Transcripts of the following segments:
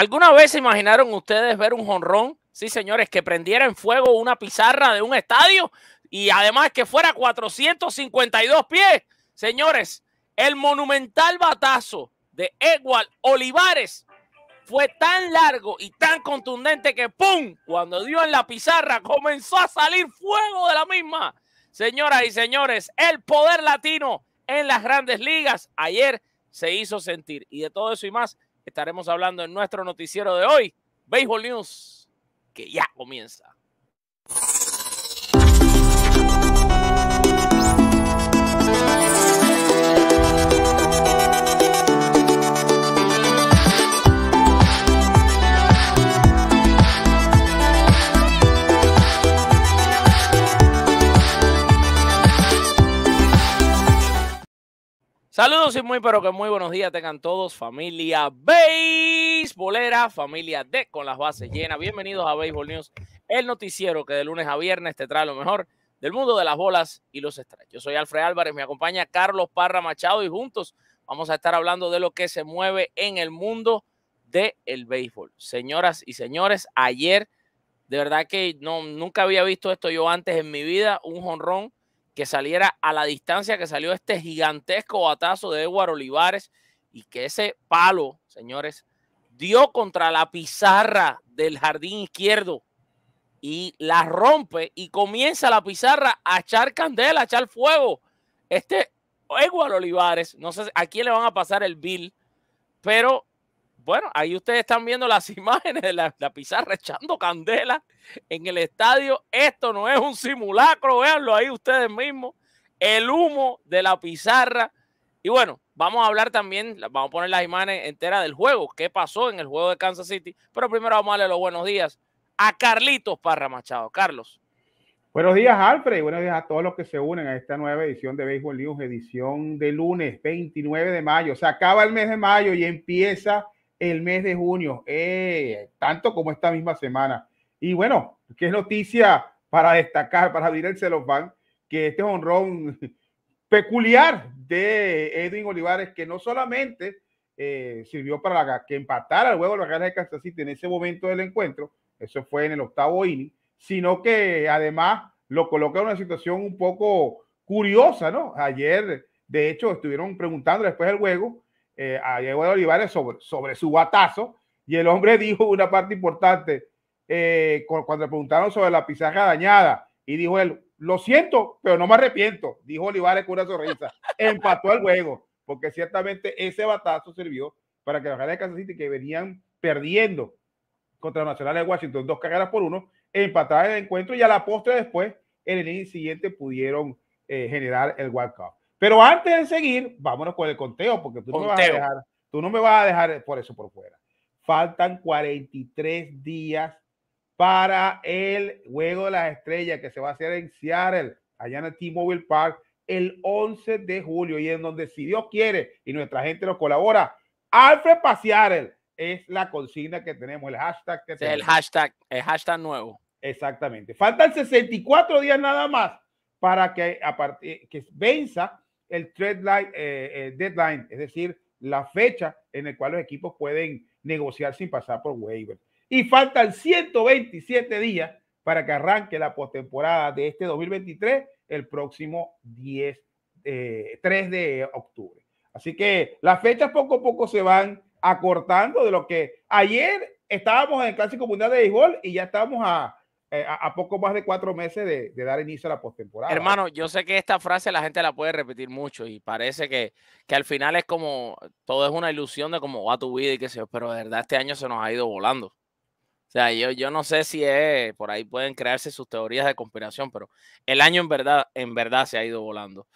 ¿Alguna vez se imaginaron ustedes ver un jonrón? Sí, señores, que prendiera en fuego una pizarra de un estadio y además que fuera 452 pies. Señores, el monumental batazo de Egual Olivares fue tan largo y tan contundente que ¡pum! Cuando dio en la pizarra comenzó a salir fuego de la misma. Señoras y señores, el poder latino en las grandes ligas ayer se hizo sentir. Y de todo eso y más estaremos hablando en nuestro noticiero de hoy, Baseball News, que ya comienza. Saludos y muy pero que muy buenos días tengan todos, familia Bolera, familia D con las bases llenas. Bienvenidos a Baseball News, el noticiero que de lunes a viernes te trae lo mejor del mundo de las bolas y los estrellas. Yo soy Alfred Álvarez, me acompaña Carlos Parra Machado y juntos vamos a estar hablando de lo que se mueve en el mundo del béisbol. Señoras y señores, ayer de verdad que no, nunca había visto esto yo antes en mi vida, un jonrón que saliera a la distancia que salió este gigantesco batazo de Edward Olivares y que ese palo, señores, dio contra la pizarra del jardín izquierdo y la rompe y comienza la pizarra a echar candela, a echar fuego. Este Edward Olivares, no sé a quién le van a pasar el bill, pero bueno, ahí ustedes están viendo las imágenes de la, pizarra echando candela en el estadio. Esto no es un simulacro, véanlo ahí ustedes mismos. El humo de la pizarra. Y bueno, vamos a hablar también, vamos a poner las imágenes enteras del juego, qué pasó en el juego de Kansas City. Pero primero vamos a darle los buenos días a Carlitos Parra Machado. Carlos. Buenos días, Alfred, y buenos días a todos los que se unen a esta nueva edición de Baseball News, edición de lunes 29 de mayo. Se acaba el mes de mayo y empieza el mes de junio, eh, tanto como esta misma semana. Y bueno, qué noticia para destacar, para abrir el celofán, que este honrón peculiar de Edwin Olivares, que no solamente eh, sirvió para que empatara el juego de la de Kansas en ese momento del encuentro, eso fue en el octavo inning, sino que además lo coloca en una situación un poco curiosa, ¿no? Ayer, de hecho, estuvieron preguntando después del juego eh, a Diego Olivares sobre, sobre su batazo y el hombre dijo una parte importante eh, cuando le preguntaron sobre la pizarra dañada y dijo él, lo siento, pero no me arrepiento, dijo Olivares con una sonrisa, empató el juego, porque ciertamente ese batazo sirvió para que los Reales de Kansas City que venían perdiendo contra los nacionales de Washington dos carreras por uno, empataron el encuentro y a la postre después, en el siguiente pudieron eh, generar el walk Cup. Pero antes de seguir, vámonos con el conteo, porque tú, No, me vas a dejar, tú no me vas a dejar por eso por fuera. Faltan 43 días para el Juego de las Estrellas que se va a hacer en Seattle, allá en el T-Mobile Park, el 11 de julio y en donde si Dios quiere y nuestra gente nos colabora, Alfred Pasearel es la consigna que tenemos, el hashtag que tenemos. El hashtag, el hashtag nuevo. Exactamente. Faltan 64 días nada más para que, a partir, que venza el eh, eh, deadline, es decir, la fecha en la cual los equipos pueden negociar sin pasar por waiver. Y faltan 127 días para que arranque la postemporada de este 2023 el próximo 10, 3 eh, de octubre. Así que las fechas poco a poco se van acortando de lo que ayer estábamos en el Clásico Mundial de Béisbol y ya estábamos a eh, a, poco más de cuatro meses de, dar inicio a la postemporada. Hermano, yo sé que esta frase la gente la puede repetir mucho y parece que, que al final es como todo es una ilusión de cómo va tu vida y qué sé yo, pero de verdad este año se nos ha ido volando. O sea, yo, yo no sé si es, por ahí pueden crearse sus teorías de conspiración, pero el año en verdad, en verdad se ha ido volando.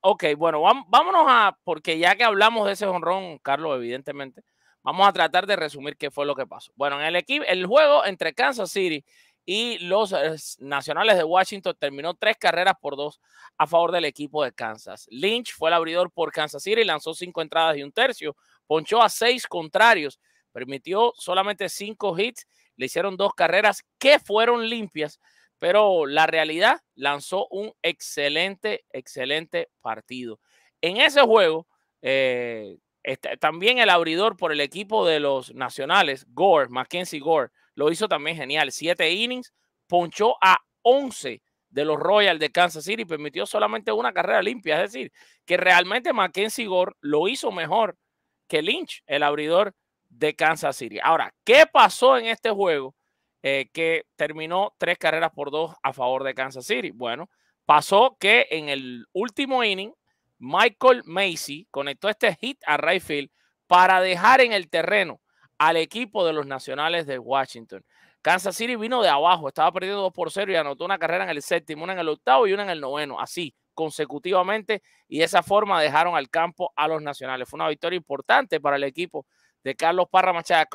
ok, bueno, vámonos a, porque ya que hablamos de ese honrón, Carlos, evidentemente, vamos a tratar de resumir qué fue lo que pasó. Bueno, en el equipo, el juego entre Kansas City y los eh, Nacionales de Washington terminó tres carreras por dos a favor del equipo de Kansas. Lynch fue el abridor por Kansas City lanzó cinco entradas y un tercio, ponchó a seis contrarios, permitió solamente cinco hits, le hicieron dos carreras que fueron limpias, pero la realidad lanzó un excelente, excelente partido. En ese juego, eh, este, también el abridor por el equipo de los Nacionales, Gore, Mackenzie Gore, lo hizo también genial. Siete innings, ponchó a 11 de los Royals de Kansas City y permitió solamente una carrera limpia. Es decir, que realmente Mackenzie Gore lo hizo mejor que Lynch, el abridor de Kansas City. Ahora, ¿qué pasó en este juego eh, que terminó tres carreras por dos a favor de Kansas City? Bueno, pasó que en el último inning, Michael Macy conectó este hit a Rayfield para dejar en el terreno al equipo de los Nacionales de Washington. Kansas City vino de abajo, estaba perdiendo 2 por 0 y anotó una carrera en el séptimo, una en el octavo y una en el noveno, así consecutivamente, y de esa forma dejaron al campo a los Nacionales. Fue una victoria importante para el equipo de Carlos Parra eh, Machado,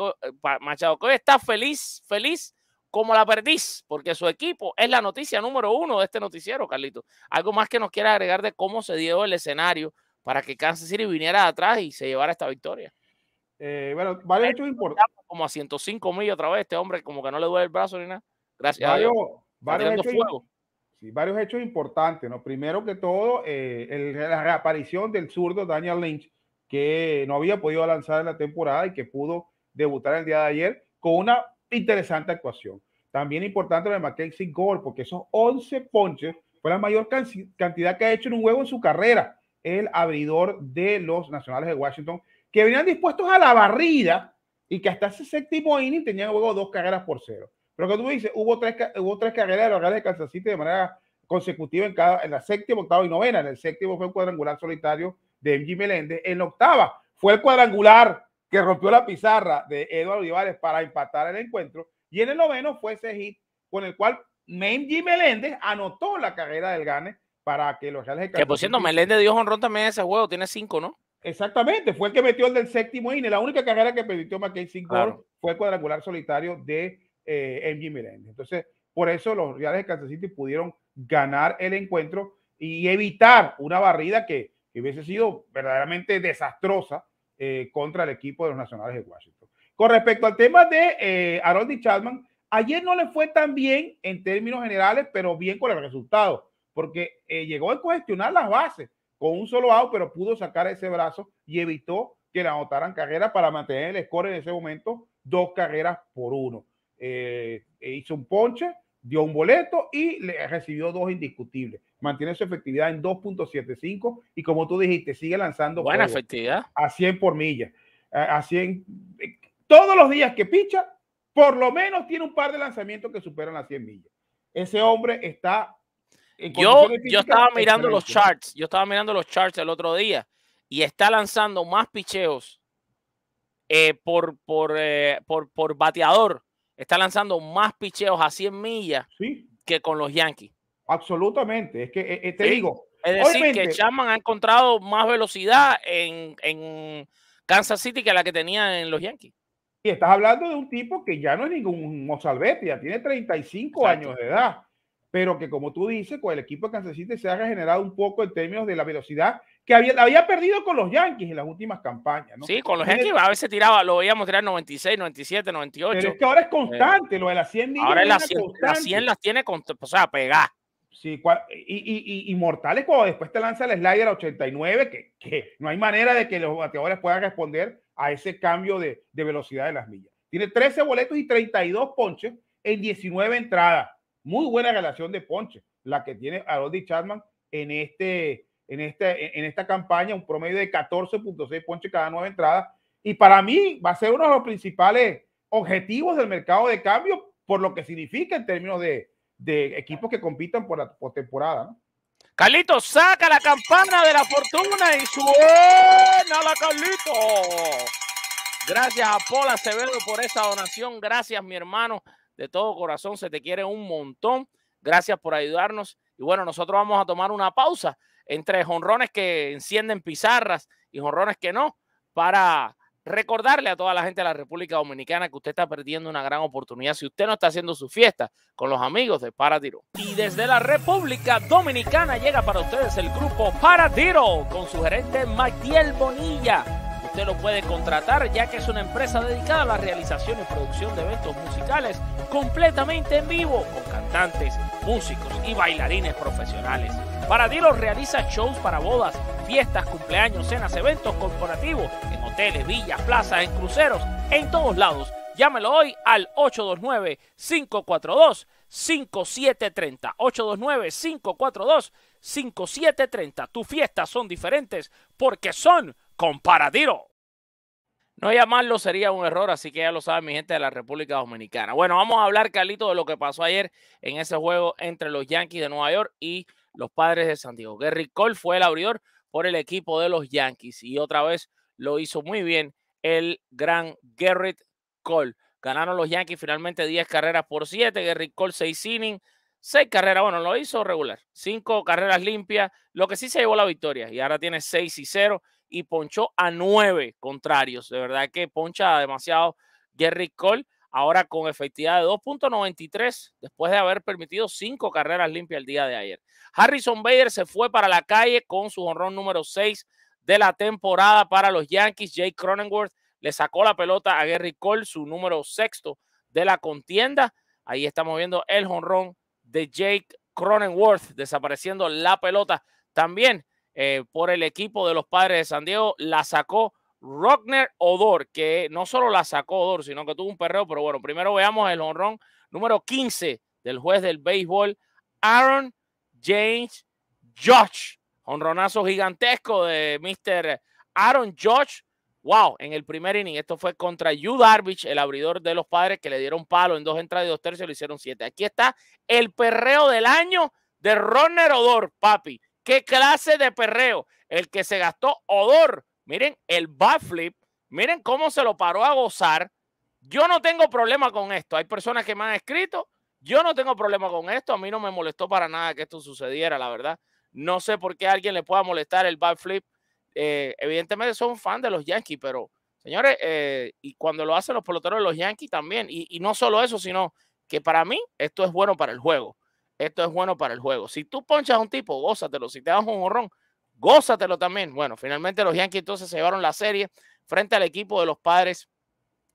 Machado está feliz, feliz como la perdiz, porque su equipo es la noticia número uno de este noticiero, Carlito. Algo más que nos quiera agregar de cómo se dio el escenario para que Kansas City viniera atrás y se llevara esta victoria. Eh, bueno, varios hechos importantes. Pues, como a 105 mil otra vez, este hombre como que no le duele el brazo ni nada. Gracias varios, hechos, importantes. ¿no? Primero que todo, eh, la reaparición del zurdo Daniel Lynch, que no había podido lanzar en la temporada y que pudo debutar el día de ayer con una interesante actuación. También importante lo de Mackenzie Gold, porque esos 11 ponches fue la mayor cantidad que ha hecho en un juego en su carrera, el abridor de los Nacionales de Washington que venían dispuestos a la barrida y que hasta ese séptimo inning tenían juego dos carreras por cero. Pero que tú dices, hubo tres, hubo tres carreras de los Reales de Kansas de manera consecutiva en, cada, en la séptima, octava y novena. En el séptimo fue un cuadrangular solitario de MG Meléndez. En la octava fue el cuadrangular que rompió la pizarra de Eduardo Ibares para empatar el encuentro. Y en el noveno fue ese hit con el cual M.G. Meléndez anotó la carrera del Gane para que los Reales de Calzacite Que por cierto, Meléndez dio honrón también ese juego, tiene cinco, ¿no? Exactamente, fue el que metió el del séptimo inning. La única carrera que permitió McKay claro. fue el cuadrangular solitario de eh, MG Entonces, por eso los Reales de Kansas City pudieron ganar el encuentro y evitar una barrida que, hubiese sido verdaderamente desastrosa eh, contra el equipo de los Nacionales de Washington. Con respecto al tema de eh, Harold y Chapman, ayer no le fue tan bien en términos generales, pero bien con el resultado, porque eh, llegó a cuestionar las bases con un solo out, pero pudo sacar ese brazo y evitó que le anotaran carreras para mantener el score en ese momento, dos carreras por uno. Eh, e hizo un ponche, dio un boleto y le recibió dos indiscutibles. Mantiene su efectividad en 2.75 y como tú dijiste, sigue lanzando Buena efectividad. a 100 por milla. A 100, eh, todos los días que picha, por lo menos tiene un par de lanzamientos que superan las 100 millas. Ese hombre está yo, yo estaba mirando los charts, yo estaba mirando los charts el otro día y está lanzando más picheos eh, por, por, eh, por, por, bateador. Está lanzando más picheos a 100 millas que con los Yankees. Absolutamente, es que eh, te digo. Es decir, que Chapman ha encontrado más velocidad en, en Kansas City que la que tenía en los Yankees. Y estás hablando de un tipo que ya no es ningún mozalbete, ya tiene 35 años de edad pero que como tú dices, con pues, el equipo de Kansas City se ha regenerado un poco en términos de la velocidad que había, perdido con los Yankees en las últimas campañas. ¿no? Sí, con los Yankees a veces tiraba, lo veíamos tirar 96, 97, 98. Pero es que ahora es constante, eh, lo de las 100 millas. Ahora las 100, las tiene, con, o sea, pegar Sí, y, mortales cuando después te lanza el slider a 89, que, no hay manera de que los bateadores puedan responder a ese cambio de, de velocidad de las millas. Tiene 13 boletos y 32 ponches en 19 entradas muy buena relación de Ponche, la que tiene Aroldi Chapman en, este, en, este, en esta campaña, un promedio de 14.6 Ponche cada nueva entrada. Y para mí va a ser uno de los principales objetivos del mercado de cambio, por lo que significa en términos de, de equipos que compitan por la postemporada. Carlito, saca la campana de la fortuna y suena la Carlito. Gracias a Paul Acevedo por esa donación. Gracias, mi hermano de todo corazón, se te quiere un montón. Gracias por ayudarnos. Y bueno, nosotros vamos a tomar una pausa entre jonrones que encienden pizarras y jonrones que no, para recordarle a toda la gente de la República Dominicana que usted está perdiendo una gran oportunidad si usted no está haciendo su fiesta con los amigos de Paratiro. Y desde la República Dominicana llega para ustedes el grupo Paratiro con su gerente Magdiel Bonilla Usted lo puede contratar ya que es una empresa dedicada a la realización y producción de eventos musicales completamente en vivo con cantantes, músicos y bailarines profesionales. Paradilos realiza shows para bodas, fiestas, cumpleaños, cenas, eventos corporativos en hoteles, villas, plazas, en cruceros, en todos lados. Llámelo hoy al 829-542. 5730 829 542 5730 Tus fiestas son diferentes porque son comparativo. No llamarlo sería un error, así que ya lo saben mi gente de la República Dominicana. Bueno, vamos a hablar, Carlito, de lo que pasó ayer en ese juego entre los Yankees de Nueva York y los Padres de San Diego. Gary Cole fue el abridor por el equipo de los Yankees y otra vez lo hizo muy bien el gran Garrett Cole. Ganaron los Yankees finalmente 10 carreras por 7, Gary Cole 6 innings, 6 carreras, bueno, lo hizo regular, 5 carreras limpias, lo que sí se llevó la victoria y ahora tiene 6 y 0 y ponchó a nueve contrarios. De verdad que poncha demasiado Gary Cole, ahora con efectividad de 2.93, después de haber permitido cinco carreras limpias el día de ayer. Harrison Bader se fue para la calle con su honrón número 6 de la temporada para los Yankees. Jake Cronenworth le sacó la pelota a Gary Cole, su número sexto de la contienda. Ahí estamos viendo el honrón de Jake Cronenworth desapareciendo la pelota. También eh, por el equipo de los padres de San Diego, la sacó Rockner Odor, que no solo la sacó Odor, sino que tuvo un perreo, pero bueno, primero veamos el honrón número 15 del juez del béisbol, Aaron James Josh. Honronazo gigantesco de Mr. Aaron Judge. Wow, en el primer inning, esto fue contra Yu Darvish, el abridor de los padres, que le dieron palo en dos entradas y dos tercios, lo hicieron siete. Aquí está el perreo del año de Ronner Odor, papi. ¿Qué clase de perreo? El que se gastó odor. Miren el flip Miren cómo se lo paró a gozar. Yo no tengo problema con esto. Hay personas que me han escrito. Yo no tengo problema con esto. A mí no me molestó para nada que esto sucediera, la verdad. No sé por qué a alguien le pueda molestar el backflip. flip eh, evidentemente son fan de los Yankees, pero señores, eh, y cuando lo hacen los peloteros de los Yankees también. y no solo eso, sino que para mí esto es bueno para el juego esto es bueno para el juego. Si tú ponchas a un tipo, gózatelo. Si te das un horrón, gózatelo también. Bueno, finalmente los Yankees entonces se llevaron la serie frente al equipo de los padres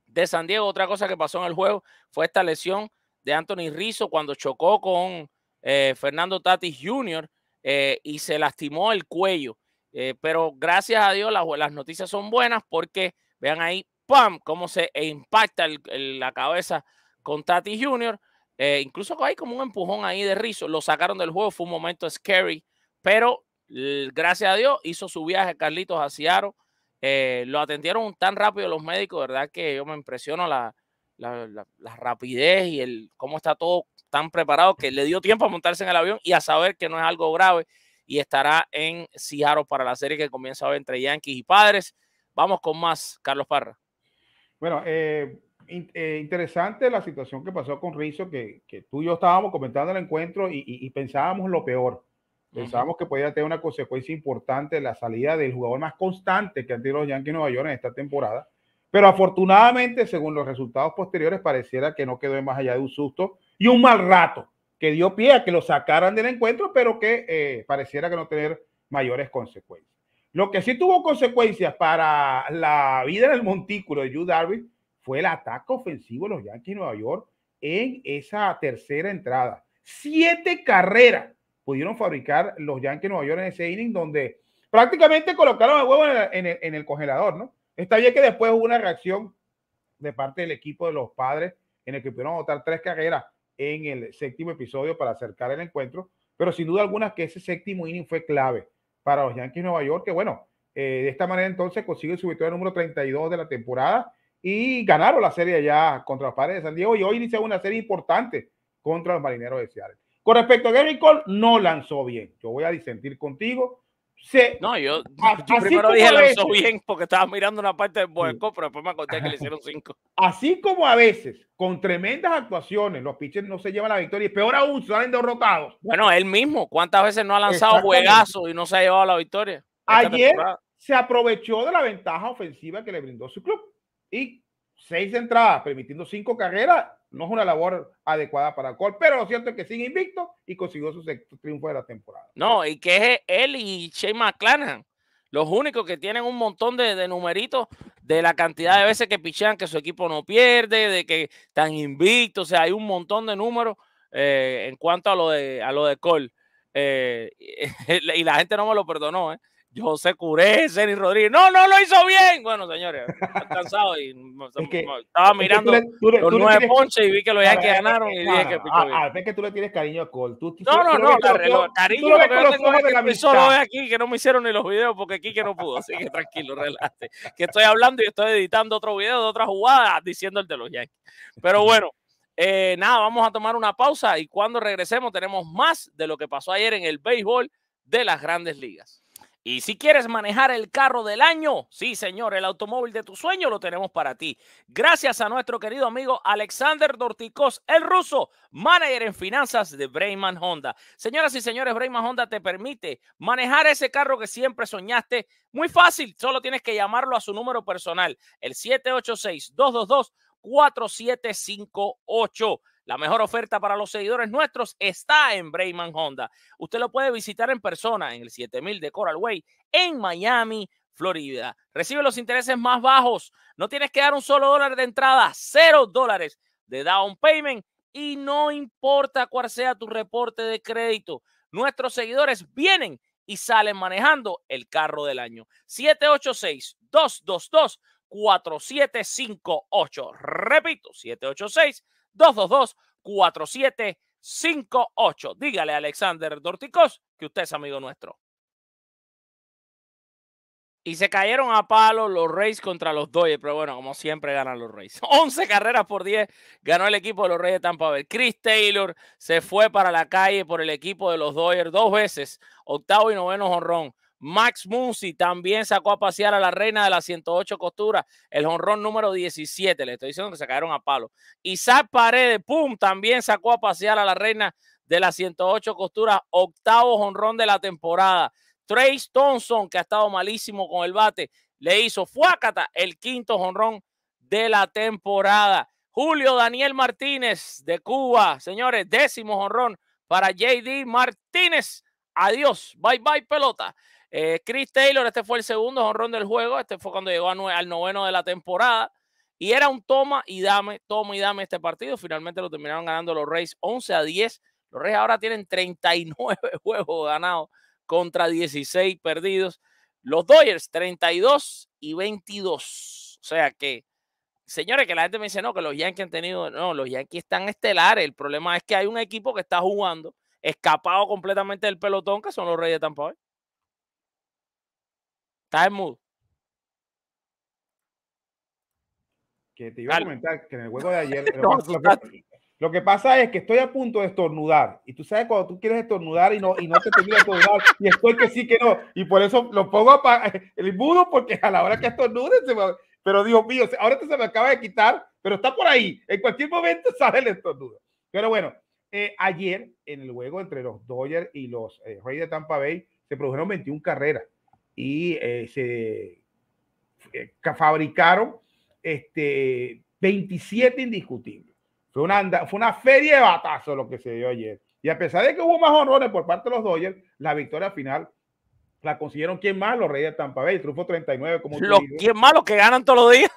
de San Diego. Otra cosa que pasó en el juego fue esta lesión de Anthony Rizzo cuando chocó con eh, Fernando Tatis Jr. Eh, y se lastimó el cuello. Eh, pero gracias a Dios las, noticias son buenas porque vean ahí, ¡pam!, cómo se impacta la cabeza con Tatis Jr. Eh, incluso hay como un empujón ahí de rizo. Lo sacaron del juego, fue un momento scary, pero gracias a Dios hizo su viaje Carlitos a Seattle. Eh, lo atendieron tan rápido los médicos, ¿verdad? Que yo me impresiono la, rapidez y el cómo está todo tan preparado que le dio tiempo a montarse en el avión y a saber que no es algo grave y estará en Seattle para la serie que comienza hoy entre Yankees y Padres. Vamos con más, Carlos Parra. Bueno, eh, eh, interesante la situación que pasó con Rizzo, que, que, tú y yo estábamos comentando el encuentro y, pensábamos lo peor. Pensábamos que podía tener una consecuencia importante la salida del jugador más constante que han tenido los Yankees de Nueva York en esta temporada. Pero afortunadamente, según los resultados posteriores, pareciera que no quedó más allá de un susto y un mal rato que dio pie a que lo sacaran del encuentro, pero que eh, pareciera que no tener mayores consecuencias. Lo que sí tuvo consecuencias para la vida en el montículo de Hugh Darby fue el ataque ofensivo de los Yankees de Nueva York en esa tercera entrada. Siete carreras pudieron fabricar los Yankees de Nueva York en ese inning donde prácticamente colocaron el huevo en el, congelador, ¿no? Está bien que después hubo una reacción de parte del equipo de los padres en el que pudieron votar tres carreras en el séptimo episodio para acercar el encuentro, pero sin duda alguna que ese séptimo inning fue clave para los Yankees de Nueva York, que bueno, eh, de esta manera entonces consigue su victoria número 32 de la temporada y ganaron la serie ya contra los padres de San Diego y hoy inicia una serie importante contra los marineros de Seattle. Con respecto a Gary Cole, no lanzó bien. Yo voy a disentir contigo. no, yo, yo ah, primero dije lanzó bien porque estaba mirando una parte del Boeco, pero después me acordé que le hicieron cinco. Así como a veces, con tremendas actuaciones, los pitchers no se llevan la victoria y peor aún, salen derrotados. Bueno, él mismo, ¿cuántas veces no ha lanzado juegazos y no se ha llevado la victoria? Ayer se aprovechó de la ventaja ofensiva que le brindó su club y seis entradas, permitiendo cinco carreras, no es una labor adecuada para Cole, pero lo cierto es que sigue invicto y consiguió su sexto triunfo de la temporada. No, y que es él y Shane McClanahan los únicos que tienen un montón de, numeritos de la cantidad de veces que pichan, que su equipo no pierde, de que están invictos, o sea, hay un montón de números eh, en cuanto a lo de, a lo de Cole. Eh, y la gente no me lo perdonó, ¿eh? José Curese y Rodríguez. No, no lo hizo bien. Bueno, señores, cansado y estaba mirando los nueve ponches y vi que los Yankees ganaron y dije que ah, bien. A, ah, ver que tú le tienes cariño a Cole. no, no, no, cariño lo, que yo tengo solo es aquí que no me hicieron ni los videos porque aquí que no pudo. Así que tranquilo, relájate. Que estoy hablando y estoy editando otro video de otra jugada diciendo el de los Yankees. Pero bueno. Eh, nada, vamos a tomar una pausa y cuando regresemos tenemos más de lo que pasó ayer en el béisbol de las grandes ligas. Y si quieres manejar el carro del año, sí señor, el automóvil de tu sueño lo tenemos para ti. Gracias a nuestro querido amigo Alexander Dorticos, el ruso, manager en finanzas de Brayman Honda. Señoras y señores, Brayman Honda te permite manejar ese carro que siempre soñaste. Muy fácil, solo tienes que llamarlo a su número personal, el 786-222-4758. La mejor oferta para los seguidores nuestros está en Brayman Honda. Usted lo puede visitar en persona en el 7000 de Coral Way en Miami, Florida. Recibe los intereses más bajos. No tienes que dar un solo dólar de entrada, cero dólares de down payment y no importa cuál sea tu reporte de crédito. Nuestros seguidores vienen y salen manejando el carro del año. 786-222-4758. Repito, 786 222-4758. Dígale a Alexander Dorticos que usted es amigo nuestro. Y se cayeron a palo los Reyes contra los Doyers. pero bueno, como siempre ganan los Reyes. 11 carreras por 10 ganó el equipo de los Reyes de Tampa Bay. Chris Taylor se fue para la calle por el equipo de los Doyers dos veces, octavo y noveno jonrón. Max Muncy también sacó a pasear a la reina de las 108 costuras, el honrón número 17. Le estoy diciendo que se cayeron a palo. Isaac Paredes, pum, también sacó a pasear a la reina de las 108 costuras, octavo honrón de la temporada. Trace Thompson, que ha estado malísimo con el bate, le hizo fuácata el quinto honrón de la temporada. Julio Daniel Martínez de Cuba, señores, décimo honrón para JD Martínez. Adiós, bye bye pelota. Eh, Chris Taylor, este fue el segundo honrón del juego. Este fue cuando llegó al noveno de la temporada. Y era un toma y dame, toma y dame este partido. Finalmente lo terminaron ganando los Reyes 11 a 10. Los Reyes ahora tienen 39 juegos ganados contra 16 perdidos. Los Dodgers 32 y 22. O sea que, señores, que la gente me dice, no, que los Yankees han tenido, no, los Yankees están estelares. El problema es que hay un equipo que está jugando escapado completamente del pelotón, que son los Reyes de Tampa Bay. Está en mudo? Que te iba a comentar que en el juego de ayer. lo, que, pasa es que estoy a punto de estornudar. Y tú sabes cuando tú quieres estornudar y no, y no te termina estornudar. y después que sí que no. Y por eso lo pongo a el mudo porque a la hora que estornude Pero Dios mío, ahora se me acaba de quitar, pero está por ahí. En cualquier momento sale el estornudo. Pero bueno, eh, ayer en el juego entre los Dodgers y los eh, Reyes de Tampa Bay se produjeron 21 carreras y eh, se eh, fabricaron este, 27 indiscutibles. Fue una, fue una feria de batazos lo que se dio ayer. Y a pesar de que hubo más honores por parte de los Dodgers, la victoria final la consiguieron quién más, los Reyes de Tampa Bay, el Trufo 39, como los quién más los que ganan todos los días.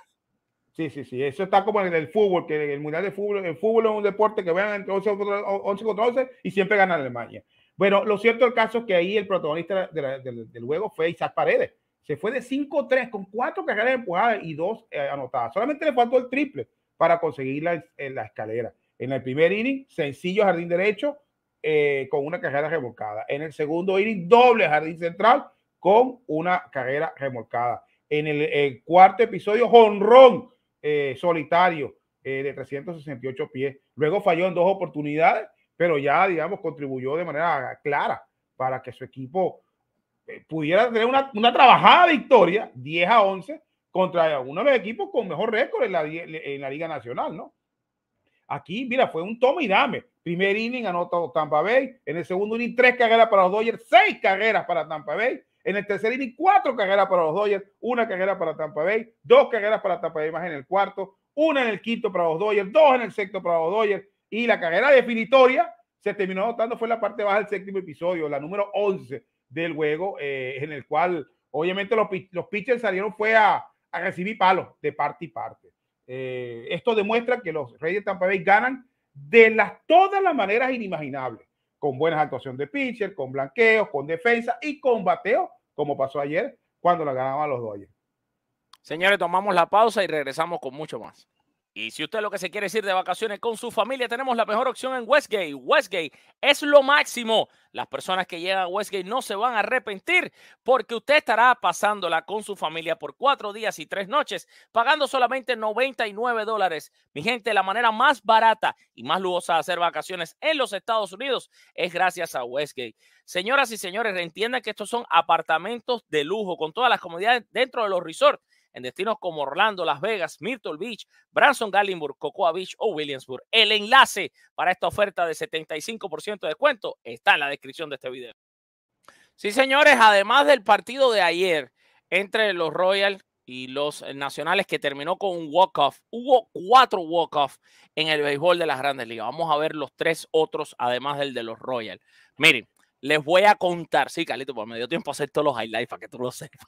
Sí, sí, sí, eso está como en el fútbol, que el mundial de fútbol, el fútbol es un deporte que van entre 11, 11 contra 11 y siempre gana Alemania. Bueno, lo cierto del caso es que ahí el protagonista del, juego fue Isaac Paredes. Se fue de 5-3 con cuatro carreras empujadas y dos eh, anotadas. Solamente le faltó el triple para conseguir la, en eh, la escalera. En el primer inning, sencillo jardín derecho eh, con una carrera remolcada. En el segundo inning, doble jardín central con una carrera remolcada. En el, cuarto episodio, jonrón solitario de 368 pies. Luego falló en dos oportunidades pero ya, digamos, contribuyó de manera clara para que su equipo eh, pudiera tener una, una trabajada victoria, 10 a 11, contra uno de los equipos con mejor récord en la, en la Liga Nacional, ¿no? Aquí, mira, fue un tome y dame. Primer inning anotó Tampa Bay. En el segundo inning, tres carreras para los Dodgers, seis carreras para Tampa Bay. En el tercer inning, cuatro carreras para los Dodgers, una carrera para Tampa Bay, dos carreras para Tampa Bay más en el cuarto, una en el quinto para los Dodgers, dos en el sexto para los Dodgers, y la carrera definitoria se terminó anotando, fue la parte baja del séptimo episodio, la número 11 del juego, eh, en el cual obviamente los, los pitchers salieron fue a, a, recibir palos de parte y parte. Eh, esto demuestra que los Reyes de Tampa Bay ganan de las, todas las maneras inimaginables, con buenas actuaciones de pitcher, con blanqueos, con defensa y con bateo, como pasó ayer cuando la ganaban los Dodgers. Señores, tomamos la pausa y regresamos con mucho más. Y si usted lo que se quiere decir de vacaciones con su familia, tenemos la mejor opción en Westgate. Westgate es lo máximo. Las personas que llegan a Westgate no se van a arrepentir porque usted estará pasándola con su familia por cuatro días y tres noches, pagando solamente 99 dólares. Mi gente, la manera más barata y más lujosa de hacer vacaciones en los Estados Unidos es gracias a Westgate. Señoras y señores, entiendan que estos son apartamentos de lujo con todas las comodidades dentro de los resorts en destinos como Orlando, Las Vegas, Myrtle Beach, Branson, Gallinburg, Cocoa Beach o Williamsburg. El enlace para esta oferta de 75% de descuento está en la descripción de este video. Sí, señores, además del partido de ayer entre los Royals y los Nacionales que terminó con un walk-off, hubo cuatro walk-off en el béisbol de las grandes ligas. Vamos a ver los tres otros, además del de los Royals. Miren, les voy a contar, sí, calito, pues me dio tiempo a hacer todos los highlights para que tú lo sepas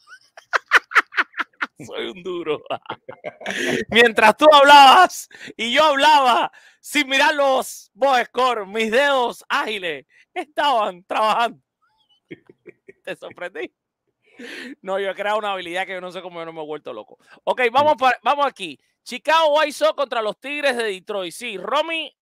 soy un duro. Mientras tú hablabas y yo hablaba, sin mirar los score, mis dedos ágiles estaban trabajando. ¿Te sorprendí? No, yo he creado una habilidad que yo no sé cómo no me he vuelto loco. Ok, mm. vamos, vamos aquí. Chicago White Sox contra los Tigres de Detroit. Sí, Romy,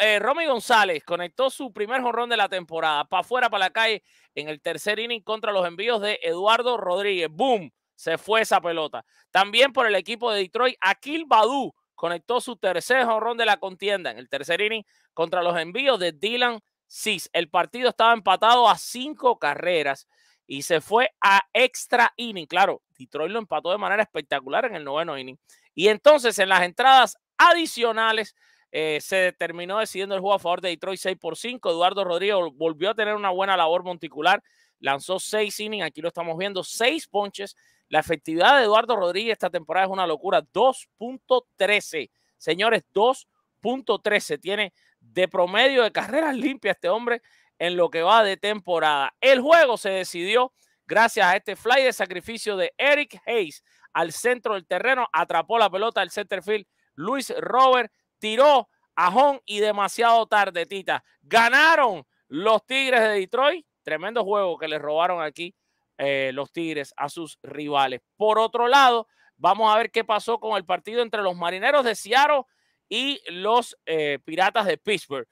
eh, González conectó su primer jorrón de la temporada. Para afuera, para la calle, en el tercer inning contra los envíos de Eduardo Rodríguez. Boom. Se fue esa pelota. También por el equipo de Detroit, Akil Badu conectó su tercer jonrón de la contienda en el tercer inning contra los envíos de Dylan Cis. El partido estaba empatado a cinco carreras y se fue a extra inning. Claro, Detroit lo empató de manera espectacular en el noveno inning. Y entonces en las entradas adicionales eh, se terminó decidiendo el juego a favor de Detroit 6 por 5. Eduardo Rodríguez volvió a tener una buena labor monticular. Lanzó seis innings, aquí lo estamos viendo, seis ponches la efectividad de Eduardo Rodríguez esta temporada es una locura, 2.13. Señores, 2.13 tiene de promedio de carreras limpias este hombre en lo que va de temporada. El juego se decidió gracias a este fly de sacrificio de Eric Hayes al centro del terreno, atrapó la pelota del centerfield Luis Robert, tiró a home y demasiado tarde, Tita. Ganaron los Tigres de Detroit. Tremendo juego que les robaron aquí eh, los Tigres a sus rivales. Por otro lado, vamos a ver qué pasó con el partido entre los Marineros de Seattle y los eh, Piratas de Pittsburgh.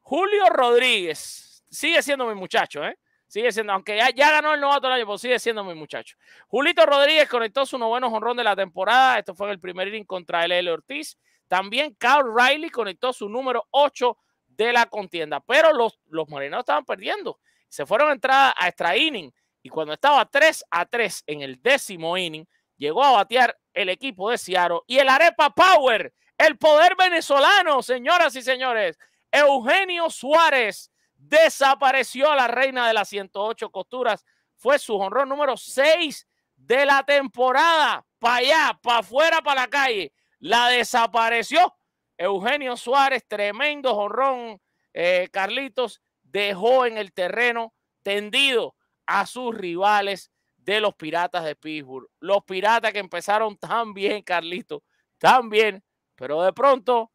Julio Rodríguez sigue siendo mi muchacho, ¿eh? Sigue siendo, aunque ya, ganó el novato del año, pero sigue siendo mi muchacho. Julito Rodríguez conectó su noveno jonrón de la temporada. Esto fue en el primer inning contra el L. Ortiz. También Carl Riley conectó su número 8 de la contienda. Pero los, los marineros estaban perdiendo. Se fueron a entrada a extra inning. Y cuando estaba 3 a 3 en el décimo inning, llegó a batear el equipo de Ciaro y el Arepa Power, el poder venezolano, señoras y señores. Eugenio Suárez desapareció a la reina de las 108 costuras. Fue su honrón número 6 de la temporada. Para allá, para afuera, para la calle. La desapareció Eugenio Suárez, tremendo honrón. Eh, Carlitos dejó en el terreno tendido a sus rivales de los Piratas de Pittsburgh. Los Piratas que empezaron tan bien, Carlito, tan bien, pero de pronto...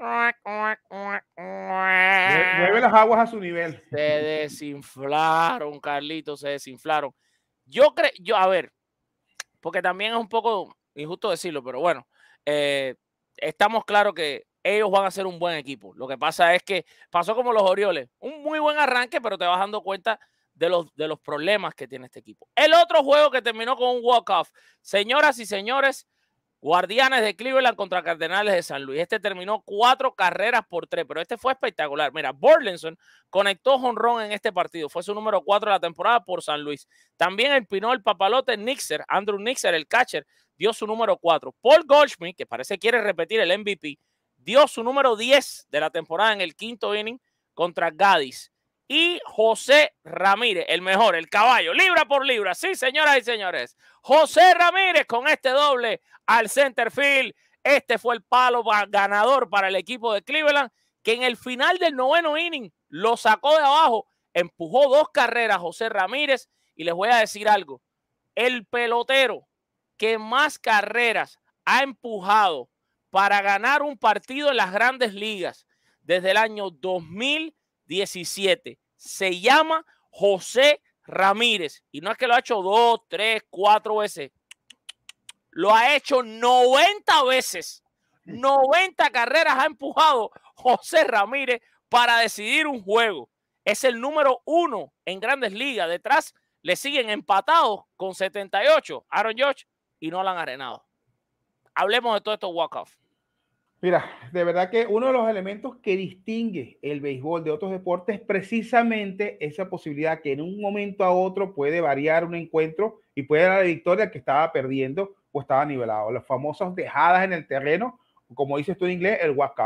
Mueve las aguas a su nivel. Se desinflaron, Carlito, se desinflaron. Yo creo, yo, a ver, porque también es un poco injusto decirlo, pero bueno, eh, estamos claros que ellos van a ser un buen equipo. Lo que pasa es que pasó como los Orioles, un muy buen arranque, pero te vas dando cuenta de los, de los problemas que tiene este equipo. El otro juego que terminó con un walk-off, señoras y señores, Guardianes de Cleveland contra Cardenales de San Luis. Este terminó cuatro carreras por tres, pero este fue espectacular. Mira, Borlinson conectó Ron en este partido. Fue su número cuatro de la temporada por San Luis. También empinó el papalote Nixer, Andrew Nixer, el catcher, dio su número cuatro. Paul Goldschmidt, que parece quiere repetir el MVP, dio su número 10 de la temporada en el quinto inning contra Gaddis y José Ramírez, el mejor, el caballo, libra por libra. Sí, señoras y señores. José Ramírez con este doble al centerfield. Este fue el palo ganador para el equipo de Cleveland, que en el final del noveno inning lo sacó de abajo, empujó dos carreras José Ramírez. Y les voy a decir algo, el pelotero que más carreras ha empujado para ganar un partido en las grandes ligas desde el año 2000 17. Se llama José Ramírez. Y no es que lo ha hecho dos, tres, cuatro veces. Lo ha hecho 90 veces. 90 carreras ha empujado José Ramírez para decidir un juego. Es el número uno en grandes ligas. Detrás le siguen empatados con 78 Aaron George y no han Arenado. Hablemos de todo esto walk-off. Mira, de verdad que uno de los elementos que distingue el béisbol de otros deportes es precisamente esa posibilidad que en un momento a otro puede variar un encuentro y puede dar la victoria que estaba perdiendo o estaba nivelado. Las famosas dejadas en el terreno, como dice tú en inglés, el walk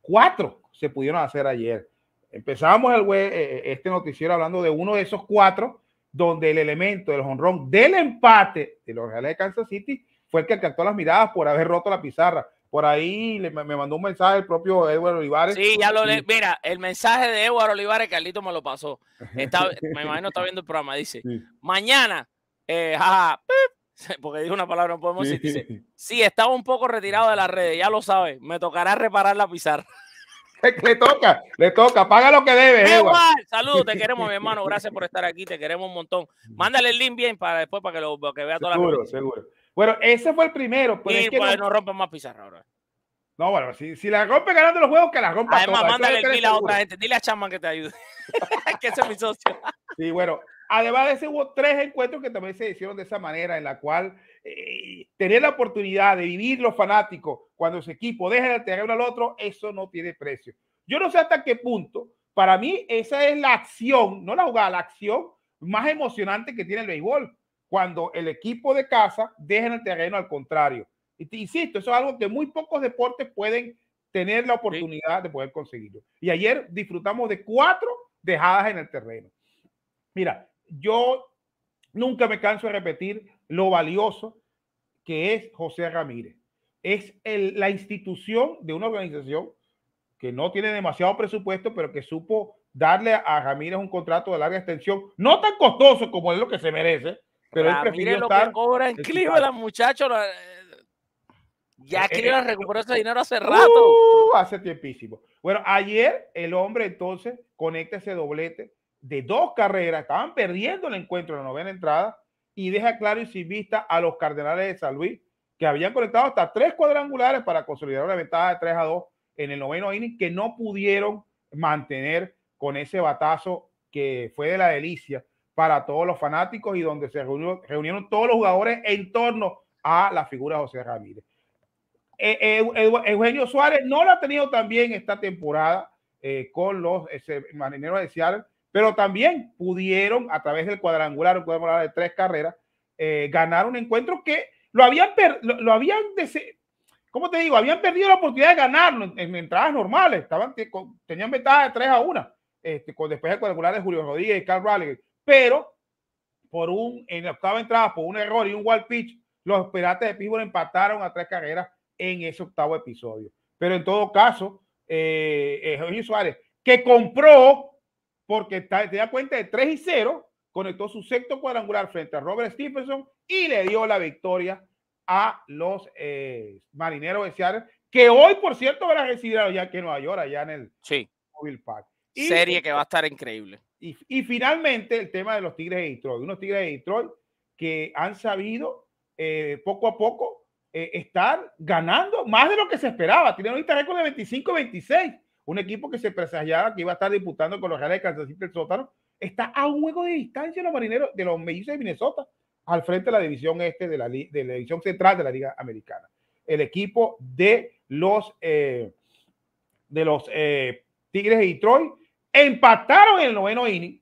Cuatro se pudieron hacer ayer. Empezamos el eh, eh, este noticiero hablando de uno de esos cuatro, donde el elemento del honrón del empate de los Reales de Kansas City fue el que captó las miradas por haber roto la pizarra por ahí me, mandó un mensaje el propio Edward Olivares. Sí, ya lo leí. Mira, el mensaje de Edward Olivares, Carlito me lo pasó. Está, me imagino está viendo el programa. Dice, mañana, eh, jaja, porque dijo una palabra, no podemos decir. Dice, sí, estaba un poco retirado de las redes, ya lo sabes. Me tocará reparar la pizarra. Le toca, le toca, paga lo que debe. Edward, saludos, te queremos, mi hermano. Gracias por estar aquí, te queremos un montón. Mándale el link bien para después para que lo que vea toda la Seguro, seguro. Bueno, ese fue el primero. Pero es que pues, no, más pizarra ahora. No, bueno, si, si la rompe ganando los juegos, que la rompa Además, mándale el a otra gente. Dile a Chaman que te ayude. que ese es mi socio. sí, bueno. Además de eso, hubo tres encuentros que también se hicieron de esa manera, en la cual eh, tener la oportunidad de vivir los fanáticos cuando su equipo deja de uno al otro, eso no tiene precio. Yo no sé hasta qué punto. Para mí, esa es la acción, no la jugada, la acción más emocionante que tiene el béisbol cuando el equipo de casa deja en el terreno al contrario. Y insisto, eso es algo que muy pocos deportes pueden tener la oportunidad de poder conseguirlo. Y ayer disfrutamos de cuatro dejadas en el terreno. Mira, yo nunca me canso de repetir lo valioso que es José Ramírez. Es la institución de una organización que no tiene demasiado presupuesto, pero que supo darle a Ramírez un contrato de larga extensión, no tan costoso como es lo que se merece, pero ah, lo que cobra en Cleveland, muchachos. Ya Cleveland eh, eh, recuperó ese dinero hace uh, rato. hace tiempísimo. Bueno, ayer el hombre entonces conecta ese doblete de dos carreras. Estaban perdiendo el encuentro en la novena entrada y deja claro y sin vista a los Cardenales de San Luis, que habían conectado hasta tres cuadrangulares para consolidar una ventaja de 3 a 2 en el noveno inning, que no pudieron mantener con ese batazo que fue de la delicia para todos los fanáticos y donde se reunieron todos los jugadores en torno a la figura de José Ramírez. Eh, eh, Eugenio Suárez no lo ha tenido también esta temporada eh, con los marineros de Seattle, pero también pudieron a través del cuadrangular, podemos cuadrangular de tres carreras, ganar un encuentro que lo habían, lo, lo, habían, te digo? Habían perdido la oportunidad de ganarlo en, entradas normales, estaban, tenían ventaja de 3 a 1. Este, con, después del cuadrangular de Julio Rodríguez y Carl Raleigh, pero por un, en la octava entrada, por un error y un wild pitch, los Piratas de Pittsburgh empataron a tres carreras en ese octavo episodio. Pero en todo caso, eh, eh Suárez, que compró, porque te da cuenta de 3 y 0, conectó su sexto cuadrangular frente a Robert Stephenson y le dio la victoria a los eh, marineros de Seattle, que hoy, por cierto, van a recibir ya que en Nueva York, allá en el Mobile Park. Serie que va a estar increíble. Y, finalmente el tema de los Tigres de Detroit, unos Tigres de Detroit que han sabido eh, poco a poco eh, estar ganando más de lo que se esperaba. Tienen un récord de 25-26, un equipo que se presagiaba que iba a estar disputando con los Reales de Kansas City el sótano. Está a un juego de distancia los marineros de los mellizos de Minnesota al frente de la división este de la, de la división central de la Liga Americana. El equipo de los eh, de los Tigres de Detroit Empataron el noveno inning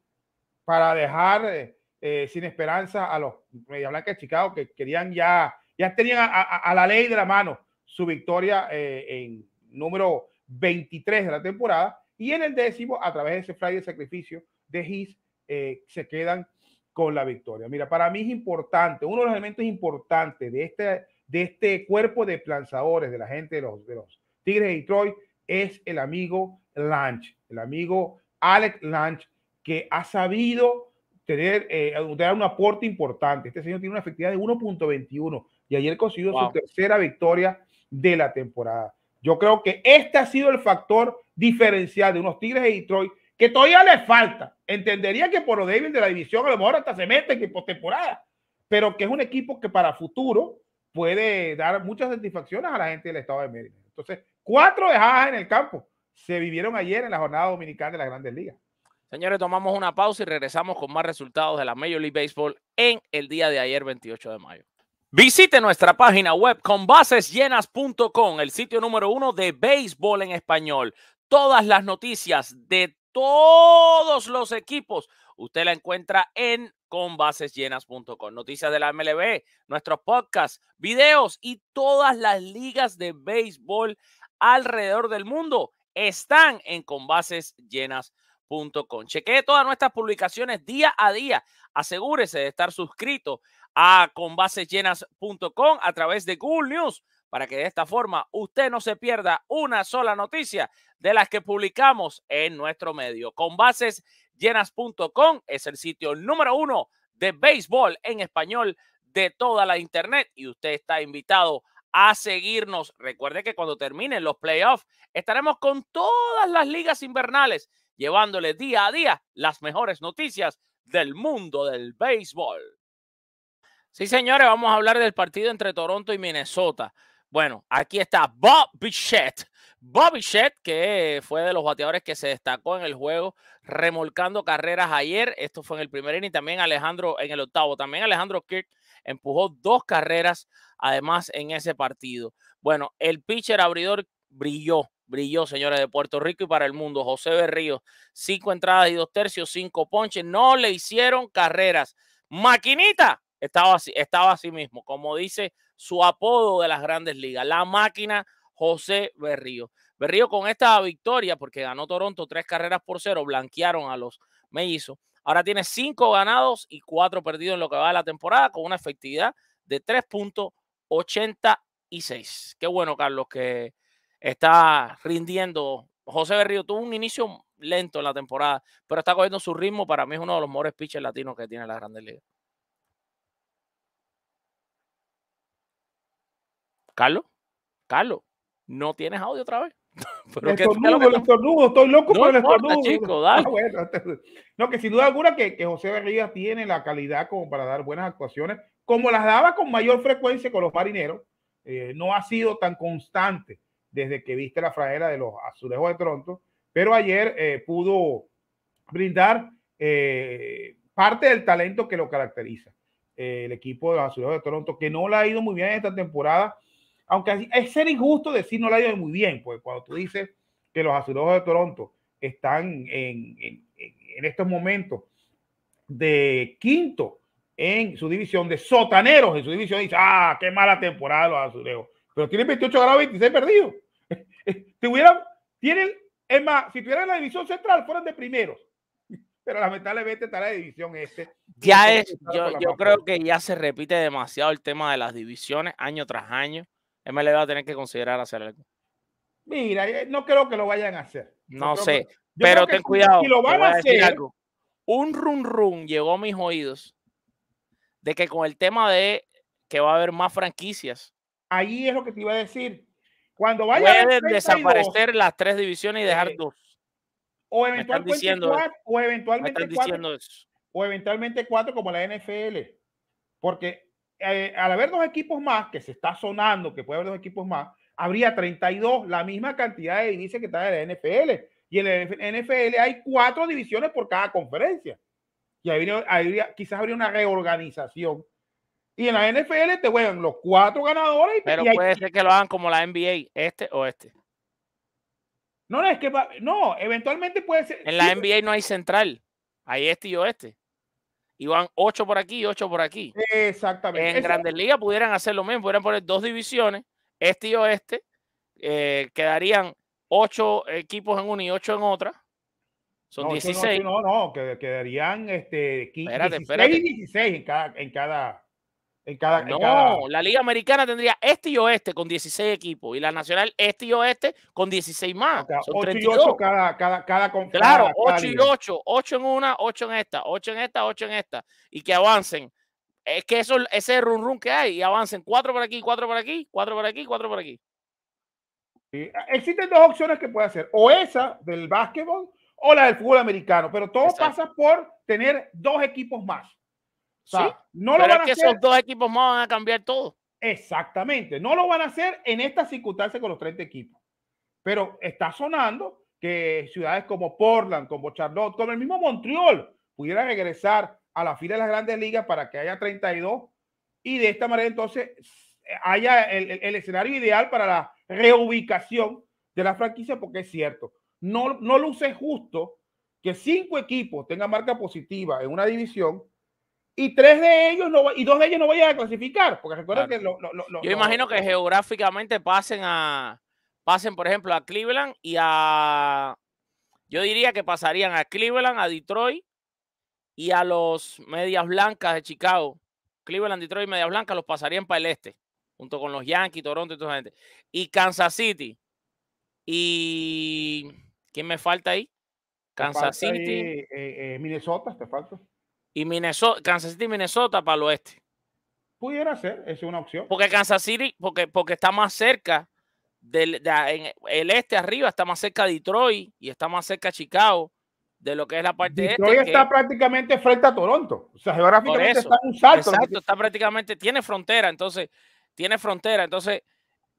para dejar eh, eh, sin esperanza a los Media Blanca de Chicago que querían ya, ya tenían a, la ley de la mano su victoria eh, en número 23 de la temporada. Y en el décimo, a través de ese fly de sacrificio de His, se quedan con la victoria. Mira, para mí es importante, uno de los elementos importantes de este, de este cuerpo de lanzadores, de la gente de los, de Tigres de Detroit, es el amigo lunch el amigo Alex Lange, que ha sabido tener eh, un aporte importante. Este señor tiene una efectividad de 1.21 y ayer consiguió su tercera victoria de la temporada. Yo creo que este ha sido el factor diferencial de unos Tigres de Detroit que todavía le falta. Entendería que por lo débil de la división a lo mejor hasta se mete en postemporada, pero que es un equipo que para futuro puede dar muchas satisfacciones a la gente del estado de Mérida. Entonces, cuatro dejadas en el campo se vivieron ayer en la jornada dominical de las grandes ligas. Señores, tomamos una pausa y regresamos con más resultados de la Major League Baseball en el día de ayer, 28 de mayo. Visite nuestra página web conbasesllenas.com, el sitio número uno de béisbol en español. Todas las noticias de todos los equipos, usted la encuentra en conbasesllenas.com. Noticias de la MLB, nuestros podcasts, videos y todas las ligas de béisbol alrededor del mundo están en conbasesllenas.com. Chequee todas nuestras publicaciones día a día. Asegúrese de estar suscrito a conbasesllenas.com a través de Google News para que de esta forma usted no se pierda una sola noticia de las que publicamos en nuestro medio. Conbasesllenas.com es el sitio número uno de béisbol en español de toda la internet y usted está invitado a seguirnos. Recuerde que cuando terminen los playoffs, estaremos con todas las ligas invernales, llevándole día a día las mejores noticias del mundo del béisbol. Sí, señores, vamos a hablar del partido entre Toronto y Minnesota. Bueno, aquí está Bob Bichette. Bob Bichette, que fue de los bateadores que se destacó en el juego, remolcando carreras ayer. Esto fue en el primer inning. También Alejandro, en el octavo, también Alejandro Kirk empujó dos carreras además en ese partido. Bueno, el pitcher abridor brilló, brilló, señores, de Puerto Rico y para el mundo. José Berrío, cinco entradas y dos tercios, cinco ponches, no le hicieron carreras. Maquinita, estaba así, estaba así mismo, como dice su apodo de las grandes ligas, la máquina José Berrío. Berrío con esta victoria, porque ganó Toronto tres carreras por cero, blanquearon a los mellizos. Ahora tiene cinco ganados y cuatro perdidos en lo que va de la temporada, con una efectividad de 3.86. Qué bueno, Carlos, que está rindiendo. José Berrío tuvo un inicio lento en la temporada, pero está cogiendo su ritmo. Para mí es uno de los mejores pitchers latinos que tiene la grande Liga. Carlos, Carlos, ¿no tienes audio otra vez? Pero estoy loco no por chico, ah, que sin duda alguna que, José Berrías tiene la calidad como para dar buenas actuaciones, como las daba con mayor frecuencia con los marineros, eh, no ha sido tan constante desde que viste la fraera de los azulejos de Toronto, pero ayer eh, pudo brindar eh, parte del talento que lo caracteriza. el equipo de los azulejos de Toronto, que no le ha ido muy bien esta temporada, aunque es ser injusto decir no la ha muy bien, pues cuando tú dices que los azulejos de Toronto están en, estos momentos de quinto en su división, de sotaneros en su división, dice, ah, qué mala temporada los azulejos. Pero tienen 28 grados, 26 perdidos. hubieran, tienen, es más, si tuvieran la división central, fueran de primeros. Pero lamentablemente está la división este. Ya es, yo creo que ya se repite demasiado el tema de las divisiones año tras año le va a tener que considerar hacer algo. Mira, eh, no creo que lo vayan a hacer. No, sé, pero ten cuidado. Si lo van a hacer. Un run run llegó a mis oídos de que con el tema de que va a haber más franquicias. Ahí es lo que te iba a decir. Cuando vayan a desaparecer las tres divisiones y dejar eh, dos. O eventualmente, diciendo, o eventualmente cuatro, o eventualmente cuatro como la NFL. Porque eh, al haber dos equipos más, que se está sonando que puede haber dos equipos más, habría 32, la misma cantidad de divisiones que está en la NFL. Y en la NFL hay cuatro divisiones por cada conferencia. Y ahí quizás habría una reorganización. Y en la NFL te juegan los cuatro ganadores. Pero puede ser que lo hagan como la NBA, este o este. No, no, es que no, eventualmente puede ser. En la NBA no hay central, hay este y oeste iban ocho por aquí y ocho por aquí. Exactamente. En Grandes Ligas pudieran hacer lo mismo, pudieran poner dos divisiones, este y oeste, eh, quedarían ocho equipos en una y ocho en otra. Son dieciséis. 16. No, no, quedarían este, 15, y 16 en cada, en cada en cada, no, cada... la Liga Americana tendría este y oeste con 16 equipos y la Nacional este y oeste con 16 más. 8 y 8 cada, cada, cada Claro, 8 y 8, 8 en una, 8 en esta, 8 en esta, 8 en esta y que avancen. Es que eso, ese run run que hay y avancen 4 por aquí, 4 por aquí, 4 por aquí, 4 por aquí. Sí. Ah, existen dos opciones que puede hacer, o esa del básquetbol o la del fútbol americano, pero todo pasa por tener dos equipos más no pero es que esos dos equipos más van a cambiar todo. Exactamente, no lo van a hacer en esta circunstancia con los 30 equipos. Pero está sonando que ciudades como Portland, como Charlotte, como el mismo Montreal, pudieran regresar a la fila de las grandes ligas para que haya 32 y de esta manera entonces haya el, escenario ideal para la reubicación de la franquicia, porque es cierto, no, no luce justo que cinco equipos tengan marca positiva en una división y tres de ellos no y dos de ellos no vayan a clasificar, porque recuerden que yo imagino que geográficamente pasen a pasen por ejemplo a Cleveland y a yo diría que pasarían a Cleveland, a Detroit y a los medias blancas de Chicago. Cleveland, Detroit y medias blancas los pasarían para el este, junto con los Yankees, Toronto y toda esa gente. Y Kansas City. Y ¿quién me falta ahí? Kansas City. Eh, eh, Minnesota, te falta y Kansas City y Minnesota para el oeste. Pudiera ser, es una opción. Porque Kansas City, porque, porque está más cerca del el este arriba, está más cerca de Detroit y está más cerca de Chicago de lo que es la parte Detroit este, está prácticamente frente a Toronto. O sea, geográficamente está en un salto. Exacto, está prácticamente, tiene frontera, entonces, tiene frontera, entonces,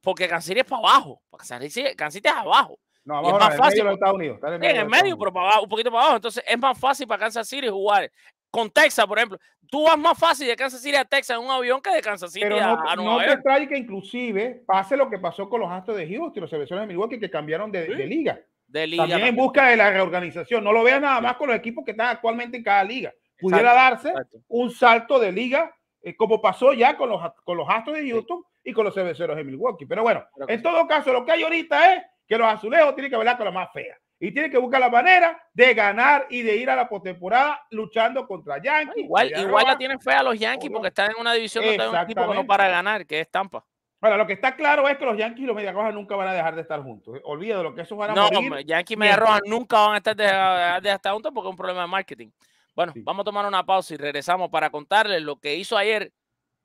porque Kansas City es para abajo. Kansas City, es abajo. No, es más fácil en Estados Unidos, en el medio pero para abajo, un poquito para abajo. Entonces es más fácil para Kansas City jugar con Texas, por ejemplo. Tú vas más fácil de Kansas City a Texas en un avión que de Kansas City a, Nueva no te trae que inclusive pase lo que pasó con los Astros de Houston, los cerveceros de Milwaukee que cambiaron de, liga. También en busca de la reorganización. No lo veas nada más con los equipos que están actualmente en cada liga. Pudiera darse un salto de liga, eh, como pasó ya con los, con los Astros de Houston y con los cerveceros de Milwaukee. Pero bueno, en todo caso, lo que hay ahorita es que los azulejos tienen que hablar con la más fea y tiene que buscar la manera de ganar y de ir a la postemporada luchando contra Yankees. Igual, igual la tienen fe a los Yankees porque están en una división donde un equipo no para ganar, que es Tampa. Bueno, lo que está claro es que los Yankees y los Media nunca van a dejar de estar juntos. Olvídate lo que eso van a No, hombre, Yankees y Media nunca van a estar de, estar juntos porque es un problema de marketing. Bueno, vamos a tomar una pausa y regresamos para contarles lo que hizo ayer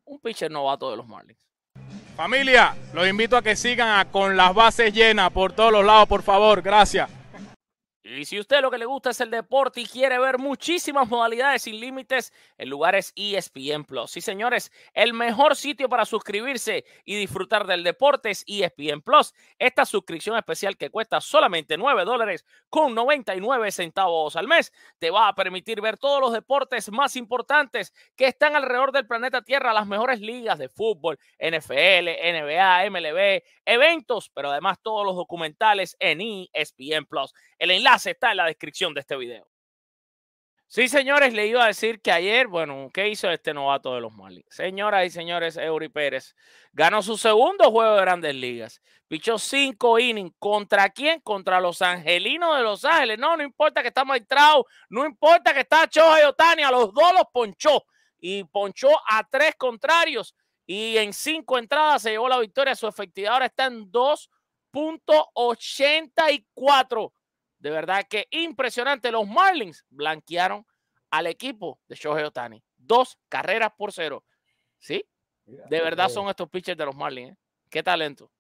un pitcher novato de los Marlins. Familia, los invito a que sigan con las bases llenas por todos los lados, por favor. Gracias. Y si usted lo que le gusta es el deporte y quiere ver muchísimas modalidades sin límites, el lugar es ESPN Plus. Sí, señores, el mejor sitio para suscribirse y disfrutar del deporte es ESPN Plus. Esta suscripción especial que cuesta solamente 9 dólares con 99 centavos al mes te va a permitir ver todos los deportes más importantes que están alrededor del planeta Tierra, las mejores ligas de fútbol, NFL, NBA, MLB, eventos, pero además todos los documentales en ESPN Plus. El enlace está en la descripción de este video. Sí, señores, le iba a decir que ayer, bueno, ¿qué hizo este novato de los Marlins? Señoras y señores, Eury Pérez ganó su segundo juego de Grandes Ligas. Pichó cinco innings. ¿Contra quién? Contra los angelinos de Los Ángeles. No, no importa que está maltrao, no importa que está Choja y Otani, a los dos los ponchó. Y ponchó a tres contrarios. Y en cinco entradas se llevó la victoria. Su efectividad ahora está en 2.84 de verdad que impresionante. Los Marlins blanquearon al equipo de Shohei Otani. Dos carreras por cero. ¿Sí? de verdad eh, son estos pitchers de los Marlins. ¿eh? Qué talento.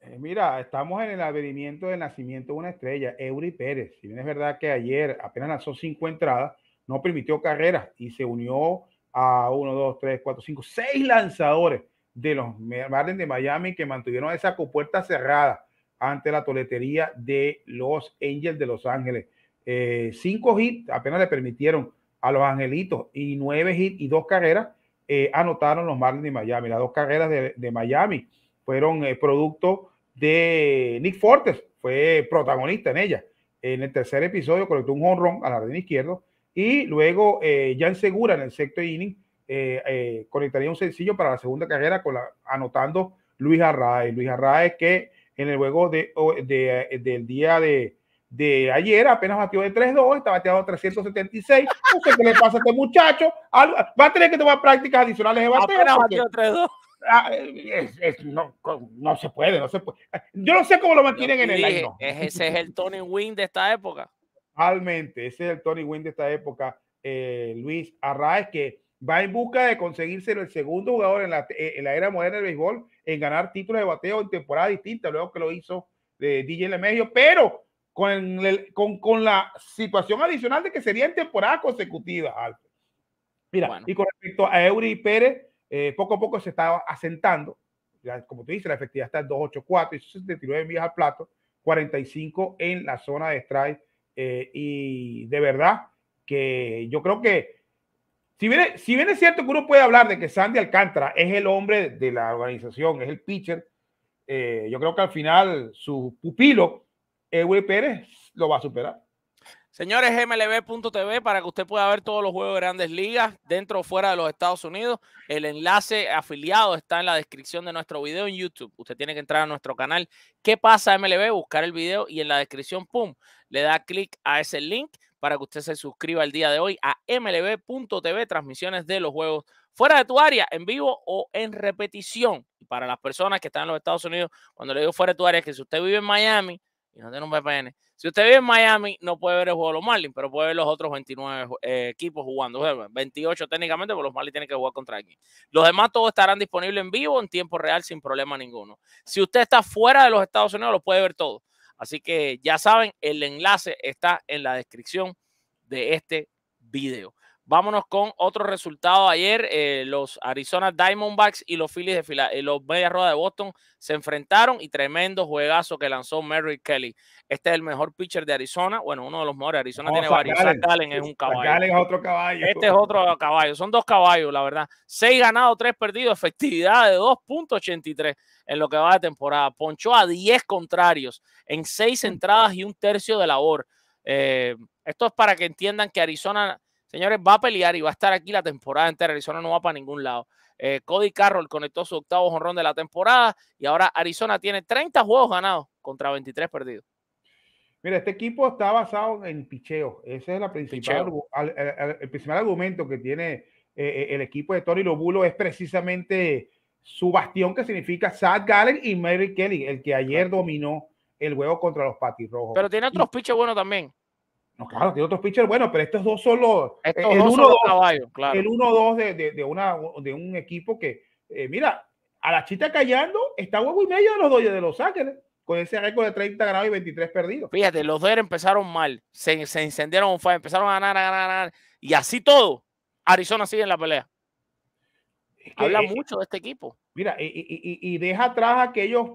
Eh, mira, estamos en el avenimiento del nacimiento de una estrella, Eury Pérez. Si bien es verdad que ayer apenas lanzó cinco entradas, no permitió carreras y se unió a uno, dos, tres, cuatro, cinco, seis lanzadores de los Marlins de Miami que mantuvieron esa puerta cerrada ante la toletería de los Angels de Los Ángeles. Eh, cinco hits apenas le permitieron a los Angelitos y nueve hits y dos carreras eh, anotaron los Marlins de Miami. Las dos carreras de, Miami fueron eh, producto de Nick Fortes, fue protagonista en ella. En el tercer episodio conectó un honrón al jardín izquierdo y luego ya en Segura en el sexto inning conectaría un sencillo para la segunda carrera con la, anotando Luis Arraez. Luis Arraez que en el juego de, de, eh, del día de, de ayer, apenas batió de 3-2, está bateado 376. No qué le pasa a este muchacho. va a tener que tomar prácticas adicionales de bateo. 3-2. Ah, no, se puede, no se puede. Yo no sé cómo lo mantienen en el año. Ese es el Tony Wynn de esta época. Realmente, ese es el Tony Wynn de esta época. Eh, Luis Arraes que va en busca de conseguirse el segundo jugador eh, en la, era moderna del béisbol en ganar títulos de bateo en temporada distinta, luego que lo hizo eh, DJ Lemegio, pero con, la situación adicional de que sería en temporada consecutiva, Mira, y con respecto a Eury Pérez, eh, poco a poco se estaba asentando. como tú dices, la efectividad está en 284 y 79 millas al plato, 45 en la zona de strike. y de verdad que yo creo que si bien, es cierto que uno puede hablar de que Sandy Alcántara es el hombre de la organización, es el pitcher, eh, yo creo que al final su pupilo, Ewe eh, Pérez, lo va a superar. Señores, mlb.tv para que usted pueda ver todos los juegos de grandes ligas dentro o fuera de los Estados Unidos. El enlace afiliado está en la descripción de nuestro video en YouTube. Usted tiene que entrar a nuestro canal. ¿Qué pasa MLB? Buscar el video y en la descripción, ¡pum! Le da clic a ese link para que usted se suscriba el día de hoy a mlb.tv, transmisiones de los juegos fuera de tu área, en vivo o en repetición. Y para las personas que están en los Estados Unidos, cuando le digo fuera de tu área, que si usted vive en Miami y no tiene un VPN, si usted vive en Miami no puede ver el juego de los Marlins, pero puede ver los otros 29 eh, equipos jugando, 28 técnicamente, pero los Marlins tienen que jugar contra aquí. Los demás todos estarán disponibles en vivo en tiempo real sin problema ninguno. Si usted está fuera de los Estados Unidos, lo puede ver todo Así que ya saben, el enlace está en la descripción de este video. Vámonos con otro resultado ayer. Eh, los Arizona Diamondbacks y los Phillies de eh, los Medias Rodas de Boston se enfrentaron y tremendo juegazo que lanzó Merrick Kelly. Este es el mejor pitcher de Arizona. Bueno, uno de los mejores. Arizona tiene varios. es un caballo. es otro caballo. Este es otro caballo. Son dos caballos, la verdad. Seis ganados, tres perdidos. Efectividad de 2.83 en lo que va de temporada. Ponchó a 10 contrarios en seis entradas y un tercio de labor. Eh, esto es para que entiendan que Arizona Señores, va a pelear y va a estar aquí la temporada entera. Arizona no va para ningún lado. Eh, Cody Carroll conectó su octavo jonrón de la temporada y ahora Arizona tiene 30 juegos ganados contra 23 perdidos. Mira, este equipo está basado en picheo. Ese es la principal, el principal argumento que tiene eh, eh, el equipo de Tony Lobulo. Es precisamente su bastión que significa Sad Gallen y Mary Kelly, el que ayer dominó el juego contra los Patis Rojos. Pero tiene otros piches buenos también. No, claro, tiene otros pitchers buenos, pero estos dos son los. Estos el 1-2 de, de, de, de un equipo que, eh, mira, a la chita callando, está huevo y medio de los Dodgers de Los Ángeles, con ese récord de 30 ganados y 23 perdidos. Fíjate, los dos empezaron mal, se, se encendieron fue empezaron a ganar, a ganar, a ganar, y así todo, Arizona sigue en la pelea. Habla mucho de este equipo. Mira, y deja atrás aquellos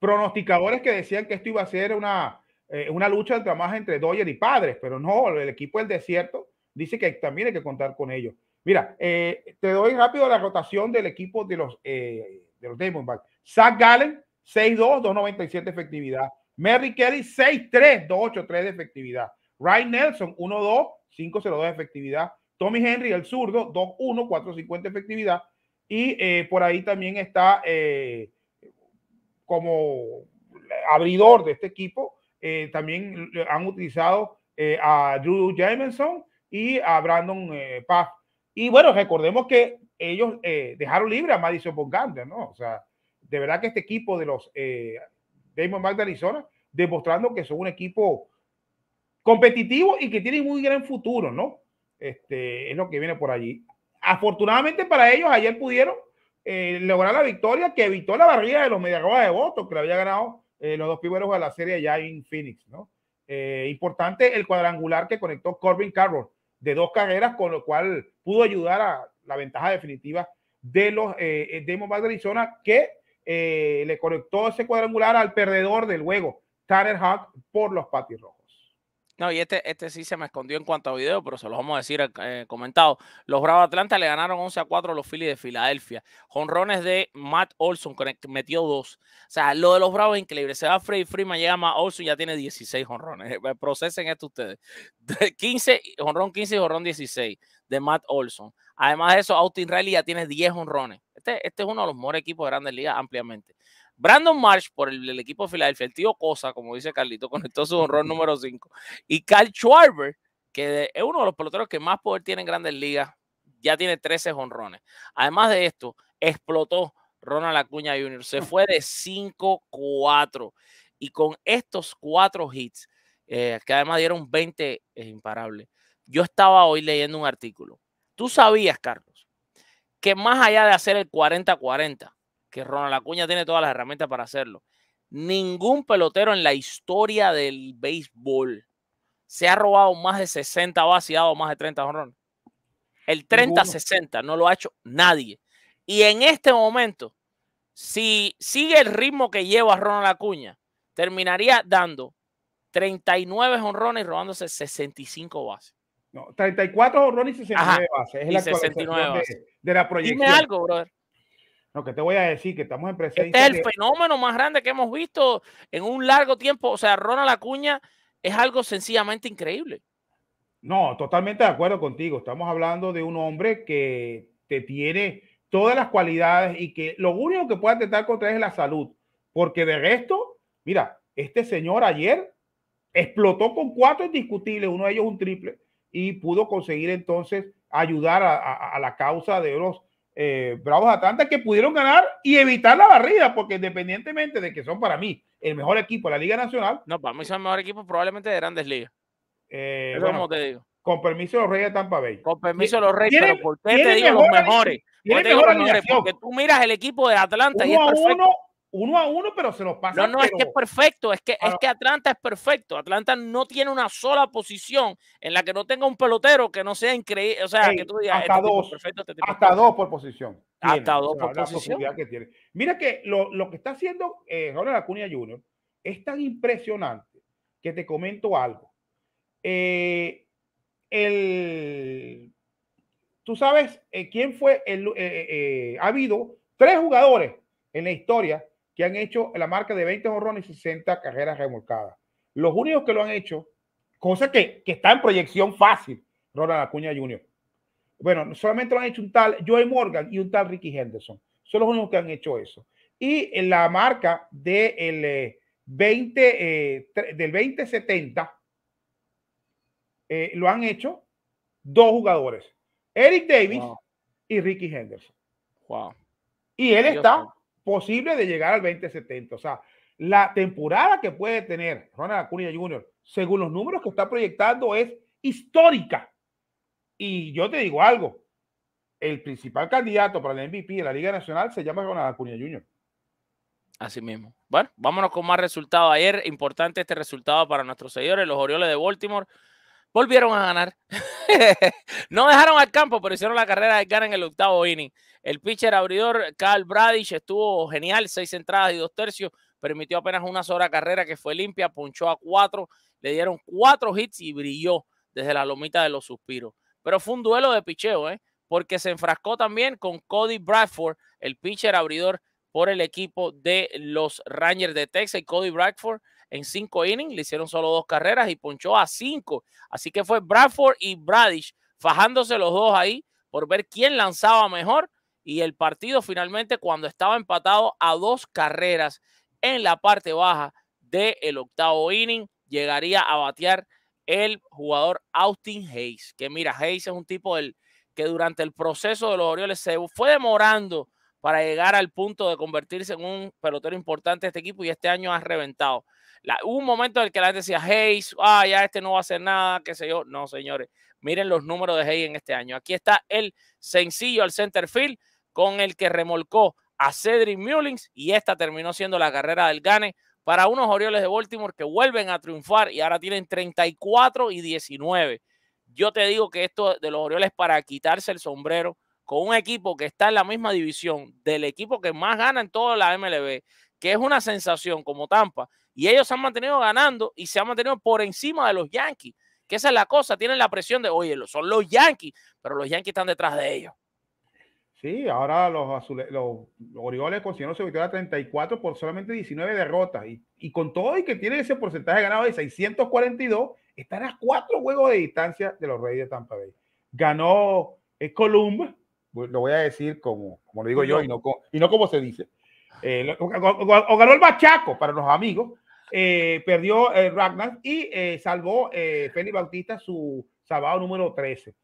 pronosticadores que decían que esto iba a ser una eh, una lucha más entre Doyer y Padres, pero no, el equipo del desierto dice que también hay que contar con ellos. Mira, eh, te doy rápido la rotación del equipo de los, eh, de los Diamondbacks. Zach Gallen, 6-2, 2.97 efectividad. Mary Kelly, 6-3, 2.83 de efectividad. Ryan Nelson, 1-2, 5.02 de efectividad. Tommy Henry, el zurdo, 2-1, 4.50 de efectividad. Y eh, por ahí también está eh, como abridor de este equipo, eh, también han utilizado eh, a Drew Jameson y a Brandon eh, Paz. Y bueno, recordemos que ellos dejaron libre a Madison Boganda, ¿no? O sea, de verdad que este equipo de los Damon Mac de Arizona, demostrando que son un equipo competitivo y que tienen muy gran futuro, ¿no? Este, es lo que viene por allí. Afortunadamente para ellos, ayer pudieron lograr la victoria que evitó la barriga de los mediagobas de Boston, que la había ganado eh, los dos primeros de la serie ya en Phoenix, ¿no? Eh, importante el cuadrangular que conectó Corbin Carroll de dos carreras, con lo cual pudo ayudar a la ventaja definitiva de los eh, demos más de Arizona, que le conectó ese cuadrangular al perdedor del juego, Tanner Hawk, por los patis rojos. No, y este, este sí se me escondió en cuanto a video, pero se los vamos a decir eh, comentado. Los Bravos de Atlanta le ganaron 11 a 4 a los Phillies de Filadelfia. Jonrones de Matt Olson, metió dos. O sea, lo de los Bravos es increíble. Se va Freddy Freeman, llega Matt Olson, y ya tiene 16 jonrones. Procesen esto ustedes. 15, jonrón 15 y jonrón 16 de Matt Olson. Además de eso, Austin Riley ya tiene 10 honrones. Este, este es uno de los mejores equipos de grandes ligas ampliamente. Brandon Marsh por el, equipo Filadelfia, el tío Cosa, como dice Carlito, conectó su honrón número 5. Y Carl Schwarber, que es uno de los peloteros que más poder tiene en grandes ligas, ya tiene 13 honrones. Además de esto, explotó Ronald Acuña Jr. Se fue de 5-4. Y con estos cuatro hits, eh, que además dieron 20 es imparable yo estaba hoy leyendo un artículo. Tú sabías, Carlos, que más allá de hacer el 40-40, que Ronald Acuña tiene todas las herramientas para hacerlo. Ningún pelotero en la historia del béisbol se ha robado más de 60 bases y dado más de 30 jonrones. El 30-60 no lo ha hecho nadie. Y en este momento, si sigue el ritmo que lleva Ronald Acuña, terminaría dando 39 honrones y robándose 65 bases. No, 34 jonrones y 69 bases. 69 bases. la proyección. Dime algo, brother. No, que te voy a decir que estamos en presencia. Este es el fenómeno más grande que hemos visto en un largo tiempo. O sea, Ronald Acuña es algo sencillamente increíble. No, totalmente de acuerdo contigo. Estamos hablando de un hombre que te tiene todas las cualidades y que lo único que puede atentar contra él es la salud. Porque de resto, mira, este señor ayer explotó con cuatro indiscutibles, uno de ellos un triple, y pudo conseguir entonces ayudar a la causa de los eh, Bravos Atlanta que pudieron ganar y evitar la barrida, porque independientemente de que son para mí el mejor equipo de la Liga Nacional. No, para mí son el mejor equipo probablemente de grandes ligas. Eh, como te digo. Con permiso de los Reyes de Tampa Bay. Con permiso de los Reyes, pero ¿por qué te digo los mejores? porque tú miras el equipo de Atlanta y es perfecto uno a uno, pero se nos pasa. No, no, es que es perfecto, es que, que Atlanta es perfecto. Atlanta no tiene una sola posición en la que no tenga un pelotero que no sea increíble. O sea, que tú digas, hasta este dos, este hasta dos por posición. hasta dos por posición. Que Mira que lo, que está haciendo eh, Ronald Acuña Jr. es tan impresionante que te comento algo. Eh, tú sabes eh, quién fue, el, eh, ha habido tres jugadores en la historia que han hecho la marca de 20 jorrones y 60 carreras remolcadas. Los únicos que lo han hecho, cosa que, está en proyección fácil, Ronald Acuña Jr. Bueno, solamente lo han hecho un tal Joey Morgan y un tal Ricky Henderson. Son los únicos que han hecho eso. Y en eh, la marca de el del 2070 eh, eh, lo han hecho dos jugadores, Eric Davis y Ricky Henderson. Wow. Y él está posible de llegar al 2070. O sea, la temporada que puede tener Ronald Acuña Jr., según los números que está proyectando, es histórica. Y yo te digo algo, el principal candidato para el MVP de la Liga Nacional se llama Ronald Acuña Jr. Así mismo. Bueno, vámonos con más resultados. Ayer, importante este resultado para nuestros seguidores, los Orioles de Baltimore volvieron a ganar. no dejaron al campo, pero hicieron la carrera de cara en el octavo inning. El pitcher abridor Carl Bradish estuvo genial, seis entradas y dos tercios, permitió apenas una sola carrera que fue limpia, ponchó a cuatro, le dieron cuatro hits y brilló desde la lomita de los suspiros. Pero fue un duelo de picheo, ¿eh? porque se enfrascó también con Cody Bradford, el pitcher abridor por el equipo de los Rangers de Texas. Y Cody Bradford en cinco innings, le hicieron solo dos carreras y ponchó a cinco. Así que fue Bradford y Bradish fajándose los dos ahí por ver quién lanzaba mejor. Y el partido finalmente cuando estaba empatado a dos carreras en la parte baja del el octavo inning, llegaría a batear el jugador Austin Hayes. Que mira, Hayes es un tipo del, que durante el proceso de los Orioles se fue demorando para llegar al punto de convertirse en un pelotero importante de este equipo y este año ha reventado hubo un momento en el que la gente decía, hey, ah, ya este no va a hacer nada, qué sé yo. No, señores, miren los números de Hey en este año. Aquí está el sencillo al center field con el que remolcó a Cedric Mullins y esta terminó siendo la carrera del Gane para unos Orioles de Baltimore que vuelven a triunfar y ahora tienen 34 y 19. Yo te digo que esto de los Orioles para quitarse el sombrero con un equipo que está en la misma división del equipo que más gana en toda la MLB, que es una sensación como Tampa, y ellos han mantenido ganando y se han mantenido por encima de los Yankees, que esa es la cosa, tienen la presión de, oye, son los Yankees, pero los Yankees están detrás de ellos. Sí, ahora los, azules, los Orioles consiguieron su victoria 34 por solamente 19 derrotas. Y, con todo y que tienen ese porcentaje ganado de 642, están a cuatro juegos de distancia de los Reyes de Tampa Bay. Ganó el eh, Columbus, lo voy a decir como, como lo digo yo y no, y no como se dice. Eh, o, ganó el Machaco para los amigos. Eh, perdió eh, Ragnar y eh, salvó Félix Bautista su sábado número 13.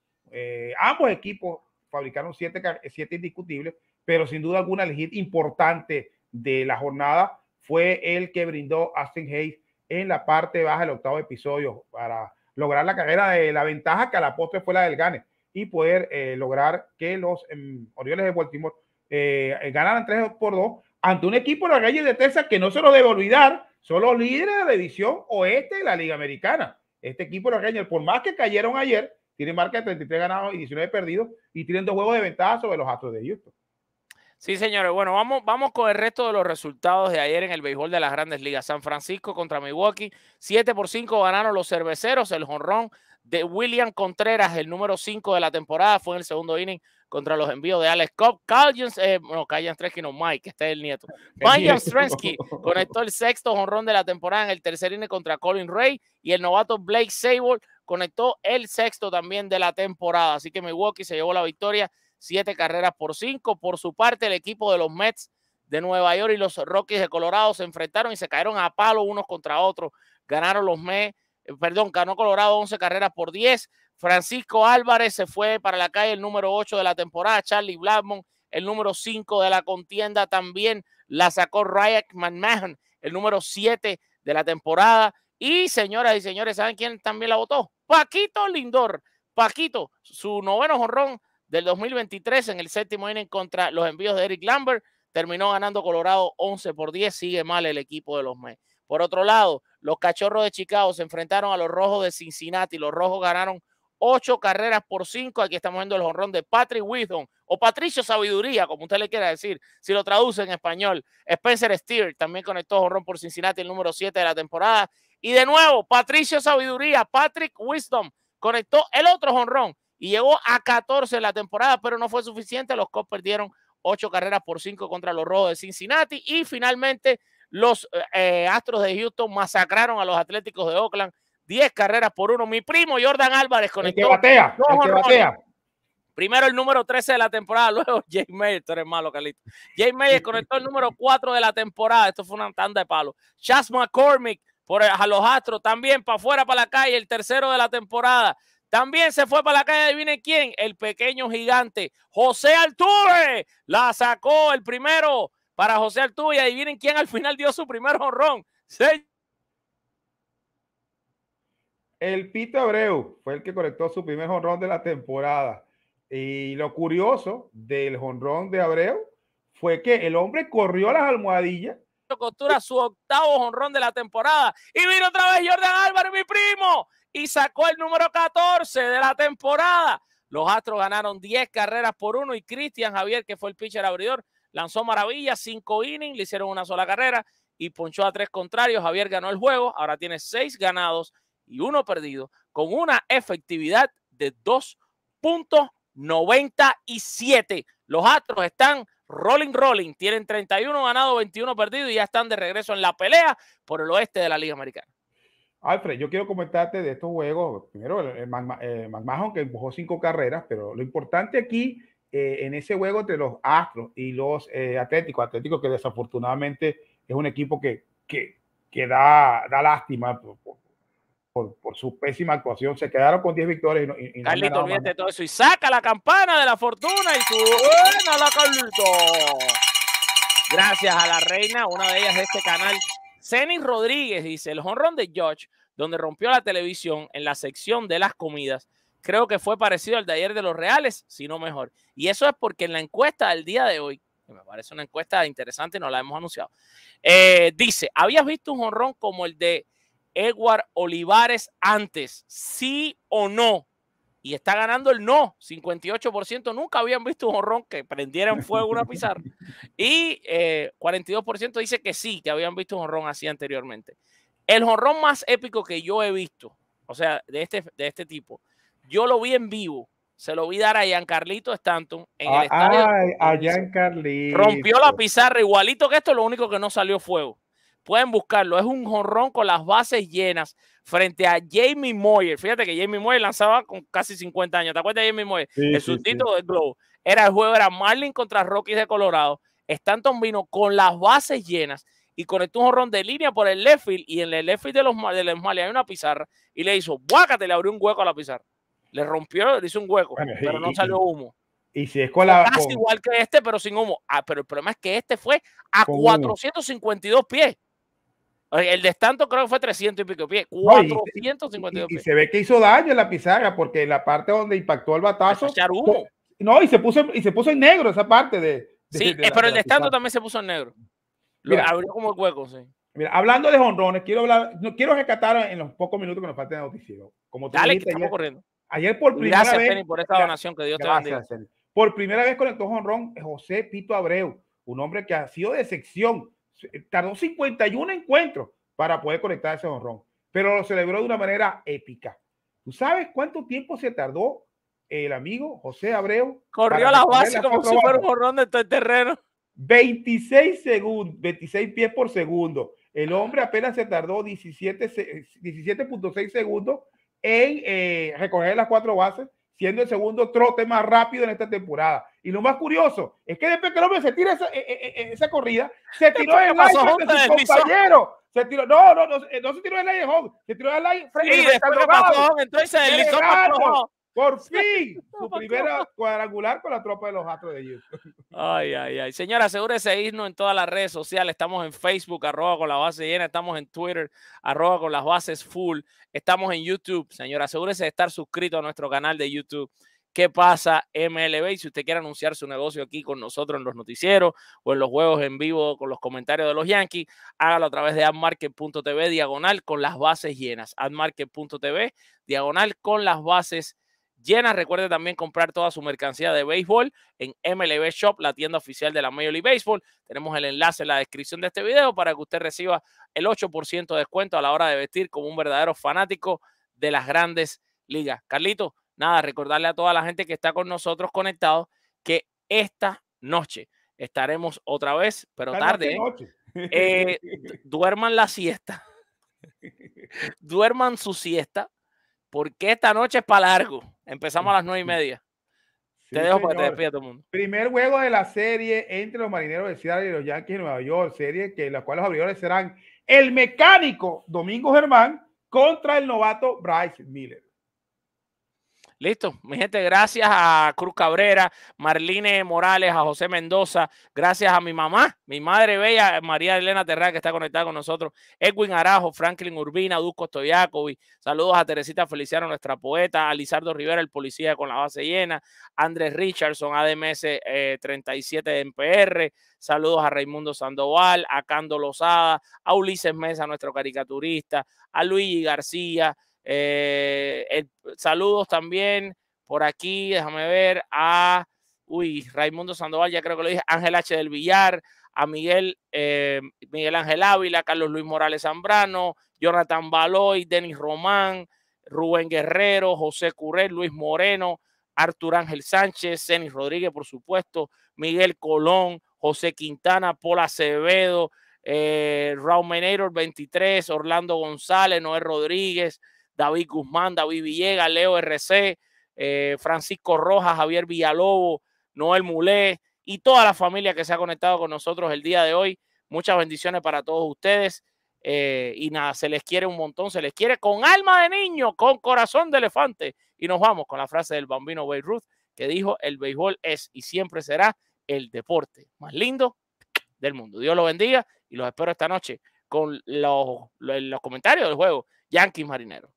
ambos equipos fabricaron siete, siete indiscutibles, pero sin duda alguna el hit importante de la jornada fue el que brindó Austin Hayes en la parte baja del octavo episodio para lograr la carrera de la ventaja que a la postre fue la del Gane y poder lograr que los em, Orioles de Baltimore ganaran 3 por 2 ante un equipo de la calle de Texas que no se lo debe olvidar, Solo los líderes de la división oeste de la Liga Americana. Este equipo, los por más que cayeron ayer, tienen marca de 33 ganados y 19 perdidos y tienen dos juegos de ventaja sobre los Astros de Houston. Sí, señores. Bueno, vamos, vamos con el resto de los resultados de ayer en el béisbol de las grandes ligas. San Francisco contra Milwaukee. 7 por 5 ganaron los cerveceros. El jonrón de William Contreras, el número 5 de la temporada, fue en el segundo inning contra los envíos de Alex Cobb. Caljans, eh, no, Caljans no, Mike, este es el nieto. Mike Strensky conectó el sexto jonrón de la temporada en el tercer inning contra Colin Ray y el novato Blake Sable conectó el sexto también de la temporada. Así que Milwaukee se llevó la victoria, siete carreras por cinco. Por su parte, el equipo de los Mets de Nueva York y los Rockies de Colorado se enfrentaron y se cayeron a palo unos contra otros. Ganaron los Mets, eh, perdón, ganó Colorado 11 carreras por 10, Francisco Álvarez se fue para la calle el número 8 de la temporada. Charlie Blackmon, el número 5 de la contienda también. La sacó Ryan McMahon, el número 7 de la temporada. Y señoras y señores, ¿saben quién también la votó? Paquito Lindor. Paquito, su noveno jorrón del 2023 en el séptimo inning contra los envíos de Eric Lambert. Terminó ganando Colorado 11 por 10. Sigue mal el equipo de los Mets. Por otro lado, los cachorros de Chicago se enfrentaron a los rojos de Cincinnati. Los rojos ganaron ocho carreras por cinco. Aquí estamos viendo el jonrón de Patrick Wisdom o Patricio Sabiduría, como usted le quiera decir, si lo traduce en español. Spencer Steer también conectó jonrón por Cincinnati, el número siete de la temporada. Y de nuevo, Patricio Sabiduría, Patrick Wisdom conectó el otro jonrón y llegó a 14 en la temporada, pero no fue suficiente. Los Cubs perdieron ocho carreras por cinco contra los Rojos de Cincinnati y finalmente los eh, eh, Astros de Houston masacraron a los Atléticos de Oakland 10 carreras por uno. Mi primo Jordan Álvarez conectó. El que batea, Primero el número 13 de la temporada, luego Jay Mayer, tú eres malo, Carlito. Jay Mayer conectó el número 4 de la temporada. Esto fue una tanda de palos. Chas McCormick por a los Astros también para afuera, para la calle, el tercero de la temporada. También se fue para la calle, adivinen quién, el pequeño gigante, José Altuve. La sacó el primero para José y Adivinen quién al final dio su primer honrón. Señor el Pito Abreu fue el que conectó su primer jonrón de la temporada. Y lo curioso del jonrón de Abreu fue que el hombre corrió las almohadillas. Costura su octavo jonrón de la temporada. Y vino otra vez Jordan Álvarez, mi primo, y sacó el número 14 de la temporada. Los Astros ganaron 10 carreras por uno y Cristian Javier, que fue el pitcher abridor, lanzó maravilla, cinco innings, le hicieron una sola carrera y ponchó a tres contrarios. Javier ganó el juego, ahora tiene seis ganados y uno perdido, con una efectividad de 2.97. Los Astros están rolling, rolling, tienen 31 ganados, 21 perdidos y ya están de regreso en la pelea por el oeste de la Liga Americana. Alfred, yo quiero comentarte de estos juegos. Primero, el, eh, McMahon que empujó cinco carreras, pero lo importante aquí eh, en ese juego entre los Astros y los eh, Atléticos, Atléticos que desafortunadamente es un equipo que, que, que da, da lástima por, su pésima actuación. Se quedaron con 10 victorias. Y no, y Carlito, todo eso y saca la campana de la fortuna y suena la Carlito. Gracias a la reina, una de ellas de este canal, Cenis Rodríguez, dice el honrón de George, donde rompió la televisión en la sección de las comidas. Creo que fue parecido al de ayer de los reales, si no mejor. Y eso es porque en la encuesta del día de hoy, que me parece una encuesta interesante, no la hemos anunciado, eh, dice, ¿habías visto un honrón como el de Edward Olivares antes, sí o no. Y está ganando el no, 58%. Nunca habían visto un jorrón que prendiera en fuego una pizarra. Y 42% eh, dice que sí, que habían visto un jorrón así anteriormente. El jorrón más épico que yo he visto, o sea, de este, de este tipo, yo lo vi en vivo. Se lo vi dar a Giancarlito Stanton en el ah, estadio. Rompió la pizarra igualito que esto, lo único que no salió fuego. Pueden buscarlo. Es un jorrón con las bases llenas frente a Jamie Moyer. Fíjate que Jamie Moyer lanzaba con casi 50 años. ¿Te acuerdas de Jamie Moyer? el del Globo. Era el juego, era Marlin contra Rockies de Colorado. Stanton vino con las bases llenas y conectó un jorrón de línea por el left field y en el left field de los, de hay una pizarra y le hizo, guácate Le abrió un hueco a la pizarra. Le rompió, le hizo un hueco, pero no salió humo. Y si es Casi igual que este, pero sin humo. Ah, pero el problema es que este fue a 452 pies. El de creo que fue 300 y pico pies, 452 y, y, se ve que hizo daño en la pizarra porque la parte donde impactó el batazo. Pues, no, y se puso y se puso en negro esa parte de. sí, eh, pero el de también se puso en negro. mira, abrió como el hueco, sí. Mira, hablando de jonrones, quiero hablar, no quiero rescatar en los pocos minutos que nos falta de noticiero. Como Dale, estamos ayer, corriendo. Ayer por primera vez. por esta donación que Dios te bendiga. Por primera vez conectó jonrón José Pito Abreu, un hombre que ha sido de sección tardó 51 encuentros para poder conectar ese honrón, pero lo celebró de una manera épica. ¿Tú sabes cuánto tiempo se tardó el amigo José Abreu? Corrió las bases como si fuera un honrón de todo el terreno. 26 segundos, 26 pies por segundo. El hombre apenas se tardó 17.6 segundos en eh, recoger las cuatro bases, siendo el segundo trote más rápido en esta temporada. Y lo más curioso es que después que el hombre se tira esa, eh, eh, eh, esa corrida, se tiró el aire de su compañero. Se tiró, no, no, no, se tiró el aire de Hong, se tiró el aire frente sí, entonces se por fin, su primera cuadrangular con la tropa de los Astros de YouTube. Ay, ay, ay. Señora, asegúrese de irnos en todas las redes sociales. Estamos en Facebook, arroba con la base llena. Estamos en Twitter, arroba con las bases full. Estamos en YouTube. Señora, asegúrese de estar suscrito a nuestro canal de YouTube qué pasa MLB. Y si usted quiere anunciar su negocio aquí con nosotros en los noticieros o en los juegos en vivo con los comentarios de los Yankees, hágalo a través de admarket.tv diagonal con las bases llenas. admarket.tv diagonal con las bases llenas. Recuerde también comprar toda su mercancía de béisbol en MLB Shop, la tienda oficial de la Major League Baseball. Tenemos el enlace en la descripción de este video para que usted reciba el 8% de descuento a la hora de vestir como un verdadero fanático de las grandes ligas. Carlito, nada, recordarle a toda la gente que está con nosotros conectados que esta noche estaremos otra vez, pero tarde. ¿eh? Eh, duerman la siesta. duerman su siesta, porque esta noche es para largo. Empezamos a las nueve y media. te dejo para que te todo el mundo. Primer juego de la serie entre los marineros de Seattle y los Yankees de Nueva York, serie que la cual los abridores serán el mecánico Domingo Germán contra el novato Bryce Miller. Listo, mi gente, gracias a Cruz Cabrera, Marlene Morales, a José Mendoza, gracias a mi mamá, mi madre bella, María Elena Terra, que está conectada con nosotros, Edwin Arajo, Franklin Urbina, Duco Stoyakovi, saludos a Teresita Feliciano, nuestra poeta, a Lizardo Rivera, el policía con la base llena, Andrés Richardson, ADMS 37 eh, de MPR, saludos a Raimundo Sandoval, a Cando Lozada, a Ulises Mesa, nuestro caricaturista, a Luigi García, eh, saludos también por aquí, déjame ver, a uy, Raimundo Sandoval, ya creo que lo dije, Ángel H. del Villar, a Miguel, eh, Miguel Ángel Ávila, Carlos Luis Morales Zambrano, Jonathan Baloy, Denis Román, Rubén Guerrero, José Currer, Luis Moreno, Artur Ángel Sánchez, Cenis Rodríguez, por supuesto, Miguel Colón, José Quintana, Pola Acevedo, eh, Raúl Meneiro, 23, Orlando González, Noé Rodríguez, David Guzmán, David Villegas, Leo RC, eh, Francisco Rojas, Javier Villalobo, Noel Mulé y toda la familia que se ha conectado con nosotros el día de hoy. Muchas bendiciones para todos ustedes. Eh, y nada, se les quiere un montón, se les quiere con alma de niño, con corazón de elefante. Y nos vamos con la frase del bambino Ruth que dijo, el béisbol es y siempre será el deporte más lindo del mundo. Dios los bendiga y los espero esta noche con los, los comentarios del juego Yankees Marineros.